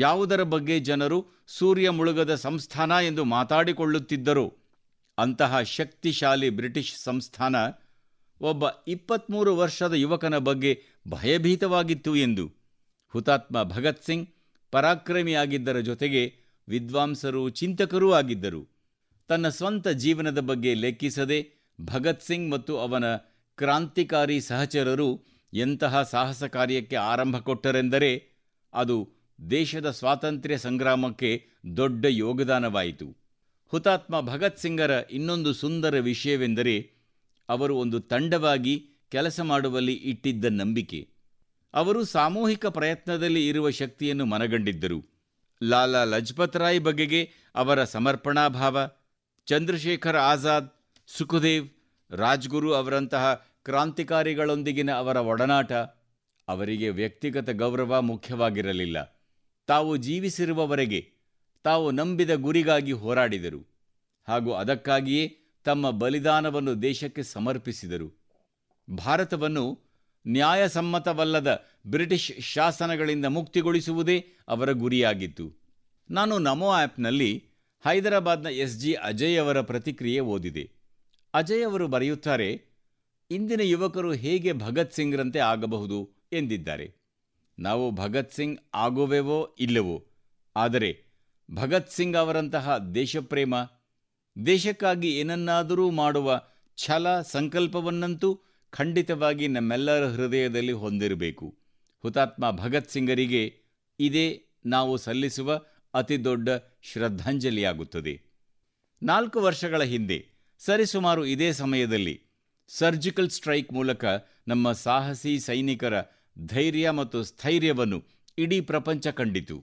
ಯಾವುದರ ಬಗ್ಗೆ ಜನರು ಸೂರ್ಯ ಮುಳುಗದ ಸಂಸ್ಥಾನ ಎಂದು ಮಾತಾಡಿಕೊಳ್ಳುತ್ತಿದ್ದರು ಅಂತಹ ಶಕ್ತಿಶಾಲಿ ಬ್ರಿಟಿಷ್ ಸಂಸ್ಥಾನ ಒಬ್ಬ ಇಪ್ಪತ್ತ್ಮೂರು ವರ್ಷದ ಯುವಕನ ಬಗ್ಗೆ ಭಯಭೀತವಾಗಿತ್ತು ಎಂದು ಹುತಾತ್ಮ ಭಗತ್ ಸಿಂಗ್ ಪರಾಕ್ರಮಿಯಾಗಿದ್ದರ ಜೊತೆಗೆ ವಿದ್ವಾಂಸರು ಚಿಂತಕರೂ ಆಗಿದ್ದರು ತನ್ನ ಸ್ವಂತ ಜೀವನದ ಬಗ್ಗೆ ಲೆಕ್ಕಿಸದೆ ಭಗತ್ ಸಿಂಗ್ ಮತ್ತು ಅವನ ಕ್ರಾಂತಿಕಾರಿ ಸಹಚರರು ಎಂತಹ ಸಾಹಸ ಕಾರ್ಯಕ್ಕೆ ಆರಂಭ ಕೊಟ್ಟರೆಂದರೆ ಅದು ದೇಶದ ಸ್ವಾತಂತ್ರ್ಯ ಸಂಗ್ರಾಮಕ್ಕೆ ದೊಡ್ಡ ಯೋಗದಾನವಾಯಿತು ಹುತಾತ್ಮ ಭಗತ್ ಸಿಂಗರ ಇನ್ನೊಂದು ಸುಂದರ ವಿಷಯವೆಂದರೆ ಅವರು ಒಂದು ತಂಡವಾಗಿ ಕೆಲಸ ಮಾಡುವಲ್ಲಿ ಇಟ್ಟಿದ್ದ ನಂಬಿಕೆ ಅವರು ಸಾಮೂಹಿಕ ಪ್ರಯತ್ನದಲ್ಲಿ ಇರುವ ಶಕ್ತಿಯನ್ನು ಮನಗಂಡಿದ್ದರು ಲಾಲಾ ಲಜಪತ್ ರಾಯ್ ಬಗೆಗೆ ಅವರ ಸಮರ್ಪಣಾ ಭಾವ ಚಂದ್ರಶೇಖರ್ ಆಜಾದ್ ಸುಖದೇವ್ ರಾಜ್ಗುರು ಅವರಂತಹ ಕ್ರಾಂತಿಕಾರಿಗಳೊಂದಿಗಿನ ಅವರ ಒಡನಾಟ ಅವರಿಗೆ ವ್ಯಕ್ತಿಗತ ಗೌರವ ಮುಖ್ಯವಾಗಿರಲಿಲ್ಲ ತಾವು ಜೀವಿಸಿರುವವರೆಗೆ ತಾವು ನಂಬಿದ ಗುರಿಗಾಗಿ ಹೋರಾಡಿದರು ಹಾಗೂ ಅದಕ್ಕಾಗಿಯೇ ತಮ್ಮ ಬಲಿದಾನವನ್ನು ದೇಶಕ್ಕೆ ಸಮರ್ಪಿಸಿದರು ಭಾರತವನ್ನು ನ್ಯಾಯಸಮ್ಮತವಲ್ಲದ ಬ್ರಿಟಿಷ್ ಶಾಸನಗಳಿಂದ ಮುಕ್ತಿಗೊಳಿಸುವುದೇ ಅವರ ಗುರಿಯಾಗಿತ್ತು ನಾನು ನಮೋ ಆ್ಯಪ್ನಲ್ಲಿ ಹೈದರಾಬಾದ್ನ ಎಸ್ ಜಿ ಅಜಯ್ ಅವರ ಪ್ರತಿಕ್ರಿಯೆ ಓದಿದೆ ಅಜಯ್ ಅವರು ಬರೆಯುತ್ತಾರೆ ಇಂದಿನ ಯುವಕರು ಹೇಗೆ ಭಗತ್ ಸಿಂಗ್ರಂತೆ ಆಗಬಹುದು ಎಂದಿದ್ದಾರೆ ನಾವು ಭಗತ್ ಸಿಂಗ್ ಆಗುವೆವೋ ಇಲ್ಲವೋ ಆದರೆ ಭಗತ್ ಸಿಂಗ್ ಅವರಂತಹ ದೇಶಪ್ರೇಮ ದೇಶಕ್ಕಾಗಿ ಏನನ್ನಾದರೂ ಮಾಡುವ ಛಲ ಸಂಕಲ್ಪವನ್ನಂತೂ ಖಂಡಿತವಾಗಿ ನಮ್ಮೆಲ್ಲರ ಹೃದಯದಲ್ಲಿ ಹೊಂದಿರಬೇಕು ಹುತಾತ್ಮ ಭಗತ್ ಸಿಂಗರಿಗೆ ಇದೇ ನಾವು ಸಲ್ಲಿಸುವ ಅತಿದೊಡ್ಡ ಶ್ರದ್ಧಾಂಜಲಿಯಾಗುತ್ತದೆ ನಾಲ್ಕು ವರ್ಷಗಳ ಹಿಂದೆ ಸರಿಸುಮಾರು ಇದೇ ಸಮಯದಲ್ಲಿ ಸರ್ಜಿಕಲ್ ಸ್ಟ್ರೈಕ್ ಮೂಲಕ ನಮ್ಮ ಸಾಹಸಿ ಸೈನಿಕರ ಧೈರ್ಯ ಮತ್ತು ಸ್ಥೈರ್ಯವನ್ನು ಇಡೀ ಪ್ರಪಂಚ ಕಂಡಿತು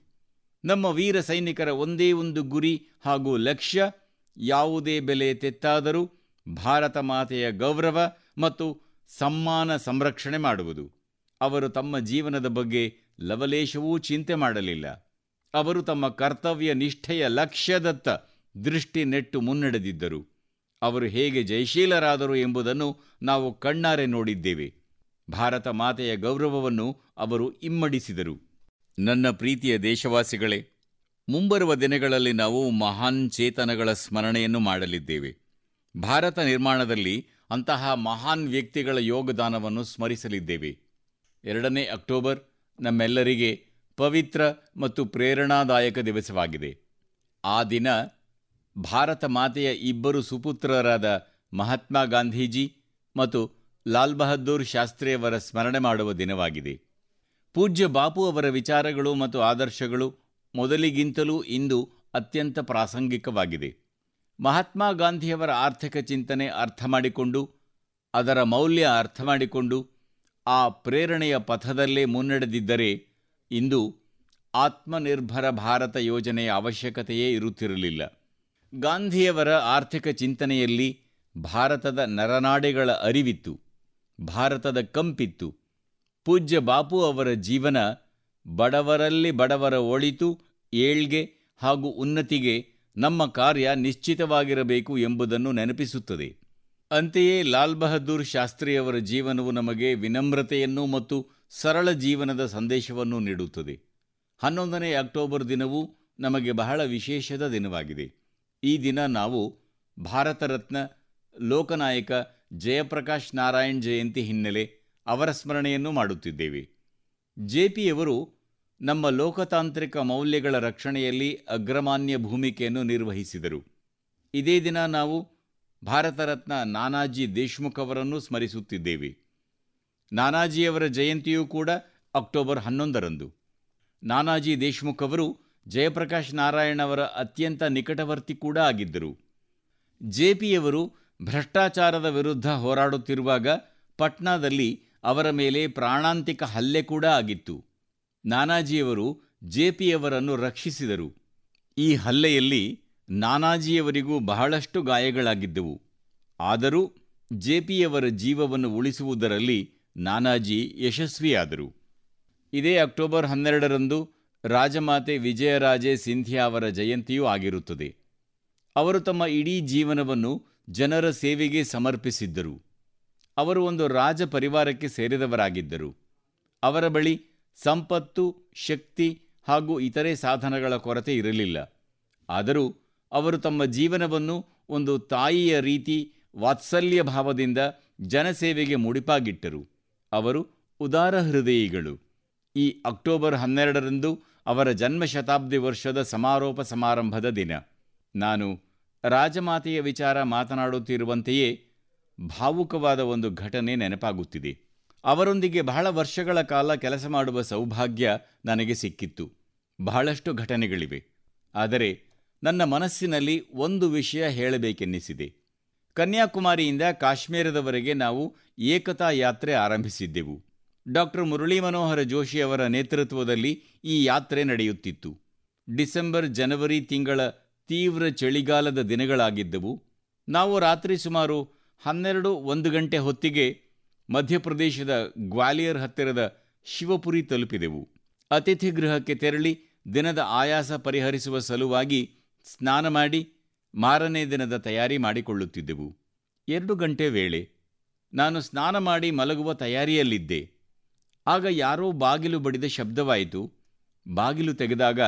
ನಮ್ಮ ವೀರ ಸೈನಿಕರ ಒಂದೇ ಒಂದು ಗುರಿ ಹಾಗೂ ಲಕ್ಷ್ಯ ಯಾವುದೇ ಬೆಲೆ ತೆತ್ತಾದರೂ ಭಾರತ ಮಾತೆಯ ಗೌರವ ಮತ್ತು ಸಮ್ಮಾನ ಸಂರಕ್ಷಣೆ ಮಾಡುವುದು ಅವರು ತಮ್ಮ ಜೀವನದ ಬಗ್ಗೆ ಲವಲೇಶವೂ ಚಿಂತೆ ಮಾಡಲಿಲ್ಲ ಅವರು ತಮ್ಮ ಕರ್ತವ್ಯ ನಿಷ್ಠೆಯ ಲಕ್ಷ್ಯದತ್ತ ದೃಷ್ಟಿ ನೆಟ್ಟು ಮುನ್ನಡೆದಿದ್ದರು ಅವರು ಹೇಗೆ ಜಯಶೀಲರಾದರು ಎಂಬುದನ್ನು ನಾವು ಕಣ್ಣಾರೆ ನೋಡಿದ್ದೇವೆ ಭಾರತ ಮಾತೆಯ ಗೌರವವನ್ನು ಅವರು ಇಮ್ಮಡಿಸಿದರು ನನ್ನ ಪ್ರೀತಿಯ ದೇಶವಾಸಿಗಳೇ ಮುಂಬರುವ ದಿನಗಳಲ್ಲಿ ನಾವು ಮಹಾನ್ ಚೇತನಗಳ ಸ್ಮರಣೆಯನ್ನು ಮಾಡಲಿದ್ದೇವೆ ಭಾರತ ನಿರ್ಮಾಣದಲ್ಲಿ ಅಂತಹ ಮಹಾನ್ ವ್ಯಕ್ತಿಗಳ ಯೋಗದಾನವನ್ನು ಸ್ಮರಿಸಲಿದ್ದೇವೆ ಎರಡನೇ ಅಕ್ಟೋಬರ್ ನಮ್ಮೆಲ್ಲರಿಗೆ ಪವಿತ್ರ ಮತ್ತು ಪ್ರೇರಣಾದಾಯಕ ದಿವಸವಾಗಿದೆ ಆ ದಿನ ಭಾರತ ಮಾತೆಯ ಇಬ್ಬರು ಸುಪುತ್ರರಾದ ಮಹಾತ್ಮ ಗಾಂಧೀಜಿ ಮತ್ತು ಲಾಲ್ ಬಹದ್ದೂರ್ ಶಾಸ್ತ್ರಿಯವರ ಸ್ಮರಣೆ ಮಾಡುವ ದಿನವಾಗಿದೆ ಪೂಜ್ಯ ಬಾಪು ಅವರ ವಿಚಾರಗಳು ಮತ್ತು ಆದರ್ಶಗಳು ಮೊದಲಿಗಿಂತಲೂ ಇಂದು ಅತ್ಯಂತ ಪ್ರಾಸಂಗಿಕವಾಗಿದೆ ಮಹಾತ್ಮ ಗಾಂಧಿಯವರ ಆರ್ಥಿಕ ಚಿಂತನೆ ಅರ್ಥ ಮಾಡಿಕೊಂಡು ಅದರ ಮೌಲ್ಯ ಅರ್ಥ ಮಾಡಿಕೊಂಡು ಆ ಪ್ರೇರಣೆಯ ಪಥದಲ್ಲೇ ಮುನ್ನಡೆದಿದ್ದರೆ ಇಂದು ಆತ್ಮನಿರ್ಭರ ಭಾರತ ಯೋಜನೆಯ ಅವಶ್ಯಕತೆಯೇ ಇರುತ್ತಿರಲಿಲ್ಲ ಗಾಂಧಿಯವರ ಆರ್ಥಿಕ ಚಿಂತನೆಯಲ್ಲಿ ಭಾರತದ ನರನಾಡೆಗಳ ಅರಿವಿತ್ತು ಭಾರತದ ಕಂಪಿತ್ತು ಪೂಜ್ಯ ಬಾಪು ಅವರ ಜೀವನ ಬಡವರಲ್ಲಿ ಬಡವರ ಒಳಿತು ಏಳ್ಗೆ ಹಾಗೂ ಉನ್ನತಿಗೆ ನಮ್ಮ ಕಾರ್ಯ ನಿಶ್ಚಿತವಾಗಿರಬೇಕು ಎಂಬುದನ್ನು ನೆನಪಿಸುತ್ತದೆ ಅಂತೆಯೇ ಲಾಲ್ ಬಹದ್ದೂರ್ ಶಾಸ್ತ್ರಿಯವರ ಜೀವನವು ನಮಗೆ ವಿನಮ್ರತೆಯನ್ನು ಮತ್ತು ಸರಳ ಜೀವನದ ಸಂದೇಶವನ್ನು ನೀಡುತ್ತದೆ ಹನ್ನೊಂದನೇ ಅಕ್ಟೋಬರ್ ದಿನವು ನಮಗೆ ಬಹಳ ವಿಶೇಷದ ದಿನವಾಗಿದೆ ಈ ದಿನ ನಾವು ಭಾರತ ರತ್ನ ಲೋಕನಾಯಕ ಜಯಪ್ರಕಾಶ್ ನಾರಾಯಣ್ ಜಯಂತಿ ಹಿನ್ನೆಲೆ ಅವರ ಸ್ಮರಣೆಯನ್ನು ಮಾಡುತ್ತಿದ್ದೇವೆ ಜೆ ಪಿಯವರು ನಮ್ಮ ಲೋಕತಾಂತ್ರಿಕ ಮೌಲ್ಯಗಳ ರಕ್ಷಣೆಯಲ್ಲಿ ಅಗ್ರಮಾನ್ಯ ಭೂಮಿಕೆಯನ್ನು ನಿರ್ವಹಿಸಿದರು ಇದೇ ದಿನ ನಾವು ಭಾರತ ರತ್ನ ನಾನಾಜಿ ದೇಶ್ಮುಖ್ ಅವರನ್ನು ಸ್ಮರಿಸುತ್ತಿದ್ದೇವೆ ನಾನಾಜಿಯವರ ಜಯಂತಿಯೂ ಕೂಡ ಅಕ್ಟೋಬರ್ ಹನ್ನೊಂದರಂದು ನಾನಾಜಿ ದೇಶ್ಮುಖ್ ಅವರು ಜಯಪ್ರಕಾಶ್ ನಾರಾಯಣ್ ಅವರ ಅತ್ಯಂತ ನಿಕಟವರ್ತಿ ಕೂಡ ಆಗಿದ್ದರು ಜೆಪಿಯವರು ಭ್ರಷ್ಟಾಚಾರದ ವಿರುದ್ಧ ಹೋರಾಡುತ್ತಿರುವಾಗ ಪಟ್ನಾದಲ್ಲಿ ಅವರ ಮೇಲೆ ಪ್ರಾಣಾಂತಿಕ ಹಲ್ಲೆ ಕೂಡ ಆಗಿತ್ತು ನಾನಾಜಿಯವರು ಜೆಪಿಯವರನ್ನು ರಕ್ಷಿಸಿದರು ಈ ಹಲ್ಲೆಯಲ್ಲಿ ನಾನಾಜಿಯವರಿಗೂ ಬಹಳಷ್ಟು ಗಾಯಗಳಾಗಿದ್ದವು ಆದರೂ ಜೆಪಿಯವರ ಜೀವವನ್ನು ಉಳಿಸುವುದರಲ್ಲಿ ನಾನಾಜಿ ಯಶಸ್ವಿಯಾದರು ಇದೇ ಅಕ್ಟೋಬರ್ ಹನ್ನೆರಡರಂದು ರಾಜಮಾತೆ ವಿಜಯರಾಜೆ ಸಿಂಧಿಯಾ ಅವರ ಜಯಂತಿಯೂ ಆಗಿರುತ್ತದೆ ಅವರು ತಮ್ಮ ಇಡೀ ಜೀವನವನ್ನು ಜನರ ಸೇವೆಗೆ ಸಮರ್ಪಿಸಿದ್ದರು ಅವರು ಒಂದು ರಾಜ ಪರಿವಾರಕ್ಕೆ ಸೇರಿದವರಾಗಿದ್ದರು ಅವರ ಬಳಿ ಸಂಪತ್ತು ಶಕ್ತಿ ಹಾಗೂ ಇತರೆ ಸಾಧನಗಳ ಕೊರತೆ ಇರಲಿಲ್ಲ ಆದರೂ ಅವರು ತಮ್ಮ ಜೀವನವನ್ನು ಒಂದು ತಾಯಿಯ ರೀತಿ ವಾತ್ಸಲ್ಯ ಭಾವದಿಂದ ಜನಸೇವೆಗೆ ಮುಡಿಪಾಗಿಟ್ಟರು ಅವರು ಉದಾರ ಹೃದಯಿಗಳು ಈ ಅಕ್ಟೋಬರ್ ಹನ್ನೆರಡರಂದು ಅವರ ಜನ್ಮಶತಾಬ್ದಿ ವರ್ಷದ ಸಮಾರೋಪ ಸಮಾರಂಭದ ದಿನ ನಾನು ರಾಜಮಾತೆಯ ವಿಚಾರ ಮಾತನಾಡುತ್ತಿರುವಂತೆಯೇ ಭಾವುಕವಾದ ಒಂದು ಘಟನೆ ನೆನಪಾಗುತ್ತಿದೆ ಅವರೊಂದಿಗೆ ಬಹಳ ವರ್ಷಗಳ ಕಾಲ ಕೆಲಸ ಮಾಡುವ ಸೌಭಾಗ್ಯ ನನಗೆ ಸಿಕ್ಕಿತ್ತು ಬಹಳಷ್ಟು ಘಟನೆಗಳಿವೆ ಆದರೆ ನನ್ನ ಮನಸ್ಸಿನಲ್ಲಿ ಒಂದು ವಿಷಯ ಹೇಳಬೇಕೆನ್ನಿಸಿದೆ ಕನ್ಯಾಕುಮಾರಿಯಿಂದ ಕಾಶ್ಮೀರದವರೆಗೆ ನಾವು ಏಕತಾ ಯಾತ್ರೆ ಆರಂಭಿಸಿದ್ದೆವು ಡಾಕ್ಟರ್ ಮುರಳಿ ಮನೋಹರ ಜೋಶಿಯವರ ನೇತೃತ್ವದಲ್ಲಿ ಈ ಯಾತ್ರೆ ನಡೆಯುತ್ತಿತ್ತು ಡಿಸೆಂಬರ್ ಜನವರಿ ತಿಂಗಳ ತೀವ್ರ ಚಳಿಗಾಲದ ದಿನಗಳಾಗಿದ್ದವು ನಾವು ರಾತ್ರಿ ಸುಮಾರು ಹನ್ನೆರಡು ಒಂದು ಗಂಟೆ ಹೊತ್ತಿಗೆ ಮಧ್ಯಪ್ರದೇಶದ ಗ್ವಾಲಿಯರ್ ಹತ್ತಿರದ ಶಿವಪುರಿ ತಲುಪಿದೆವು ಅತಿಥಿ ಗೃಹಕ್ಕೆ ತೆರಳಿ ದಿನದ ಆಯಾಸ ಪರಿಹರಿಸುವ ಸಲುವಾಗಿ ಸ್ನಾನ ಮಾಡಿ ಮಾರನೇ ದಿನದ ತಯಾರಿ ಮಾಡಿಕೊಳ್ಳುತ್ತಿದ್ದೆವು ಎರಡು ಗಂಟೆ ವೇಳೆ ನಾನು ಸ್ನಾನ ಮಾಡಿ ಮಲಗುವ ತಯಾರಿಯಲ್ಲಿದ್ದೆ ಆಗ ಯಾರೋ ಬಾಗಿಲು ಬಡಿದ ಶಬ್ದವಾಯಿತು ಬಾಗಿಲು ತೆಗೆದಾಗ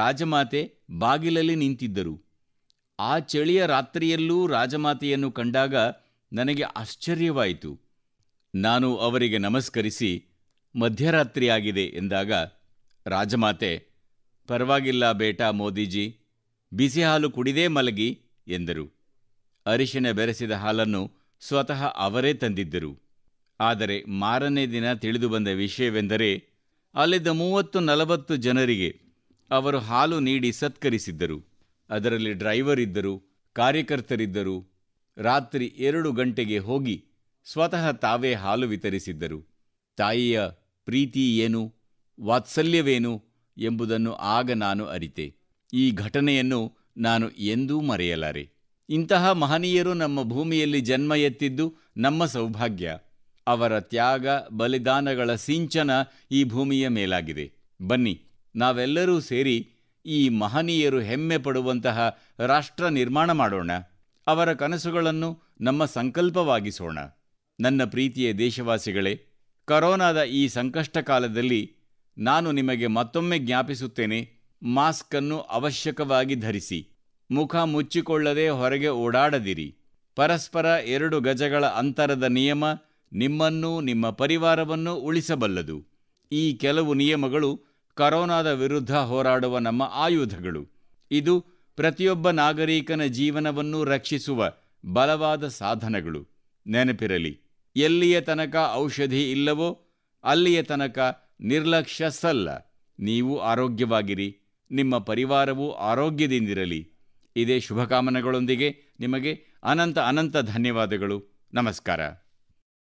ರಾಜಮಾತೆ ಬಾಗಿಲಲ್ಲಿ ನಿಂತಿದ್ದರು ಆ ಚಳಿಯ ರಾತ್ರಿಯಲ್ಲೂ ರಾಜಮಾತೆಯನ್ನು ಕಂಡಾಗ ನನಗೆ ಆಶ್ಚರ್ಯವಾಯಿತು ನಾನು ಅವರಿಗೆ ನಮಸ್ಕರಿಸಿ ಮಧ್ಯರಾತ್ರಿಯಾಗಿದೆ ಎಂದಾಗ ರಾಜಮಾತೆ ಪರವಾಗಿಲ್ಲ ಬೇಟಾ ಮೋದಿಜಿ ಬಿಸಿ ಹಾಲು ಕುಡಿದೇ ಮಲಗಿ ಎಂದರು ಅರಿಶಿನ ಬೆರೆಸಿದ ಹಾಲನ್ನು ಸ್ವತಃ ಅವರೇ ತಂದಿದ್ದರು ಆದರೆ ಮಾರನೇ ದಿನ ತಿಳಿದು ಬಂದ ವಿಷಯವೆಂದರೆ ಅಲ್ಲಿದ್ದ ಮೂವತ್ತು ನಲವತ್ತು ಜನರಿಗೆ ಅವರು ಹಾಲು ನೀಡಿ ಸತ್ಕರಿಸಿದ್ದರು ಅದರಲ್ಲಿ ಡ್ರೈವರ್ ಇದ್ದರು ಕಾರ್ಯಕರ್ತರಿದ್ದರು ರಾತ್ರಿ ಎರಡು ಗಂಟೆಗೆ ಹೋಗಿ ಸ್ವತಃ ತಾವೇ ಹಾಲು ವಿತರಿಸಿದ್ದರು ತಾಯಿಯ ಪ್ರೀತಿ ಏನು ವಾತ್ಸಲ್ಯವೇನು ಎಂಬುದನ್ನು ಆಗ ನಾನು ಅರಿತೆ ಈ ಘಟನೆಯನ್ನು ನಾನು ಎಂದೂ ಮರೆಯಲಾರೆ ಇಂತಹ ಮಹನೀಯರು ನಮ್ಮ ಭೂಮಿಯಲ್ಲಿ ಜನ್ಮ ಎತ್ತಿದ್ದು ನಮ್ಮ ಸೌಭಾಗ್ಯ ಅವರ ತ್ಯಾಗ ಬಲಿದಾನಗಳ ಸಿಂಚನ ಈ ಭೂಮಿಯ ಮೇಲಾಗಿದೆ ಬನ್ನಿ ನಾವೆಲ್ಲರೂ ಸೇರಿ ಈ ಮಹನೀಯರು ಹೆಮ್ಮೆ ಪಡುವಂತಹ ರಾಷ್ಟ್ರ ನಿರ್ಮಾಣ ಮಾಡೋಣ ಅವರ ಕನಸುಗಳನ್ನು ನಮ್ಮ ಸಂಕಲ್ಪವಾಗಿಸೋಣ ನನ್ನ ಪ್ರೀತಿಯ ದೇಶವಾಸಿಗಳೇ ಕರೋನಾದ ಈ ಸಂಕಷ್ಟ ಕಾಲದಲ್ಲಿ ನಾನು ನಿಮಗೆ ಮತ್ತೊಮ್ಮೆ ಜ್ಞಾಪಿಸುತ್ತೇನೆ ಮಾಸ್ಕನ್ನು ಅವಶ್ಯಕವಾಗಿ ಧರಿಸಿ ಮುಖ ಮುಚ್ಚಿಕೊಳ್ಳದೆ ಹೊರಗೆ ಓಡಾಡದಿರಿ ಪರಸ್ಪರ ಎರಡು ಗಜಗಳ ಅಂತರದ ನಿಯಮ ನಿಮ್ಮನ್ನೂ ನಿಮ್ಮ ಪರಿವಾರವನ್ನೂ ಉಳಿಸಬಲ್ಲದು ಈ ಕೆಲವು ನಿಯಮಗಳು ಕರೋನಾದ ವಿರುದ್ಧ ಹೋರಾಡುವ ನಮ್ಮ ಆಯುಧಗಳು ಇದು ಪ್ರತಿಯೊಬ್ಬ ನಾಗರಿಕನ ಜೀವನವನ್ನು ರಕ್ಷಿಸುವ ಬಲವಾದ ಸಾಧನಗಳು ನೆನಪಿರಲಿ ಎಲ್ಲಿಯ ತನಕ ಔಷಧಿ ಇಲ್ಲವೋ ಅಲ್ಲಿಯ ತನಕ ನಿರ್ಲಕ್ಷ್ಯ ಸಲ್ಲ ನೀವು ಆರೋಗ್ಯವಾಗಿರಿ ನಿಮ್ಮ ಪರಿವಾರವು ಆರೋಗ್ಯದಿಂದಿರಲಿ ಇದೇ ಶುಭಕಾಮನೆಗಳೊಂದಿಗೆ ನಿಮಗೆ ಅನಂತ ಅನಂತ ಧನ್ಯವಾದಗಳು ನಮಸ್ಕಾರ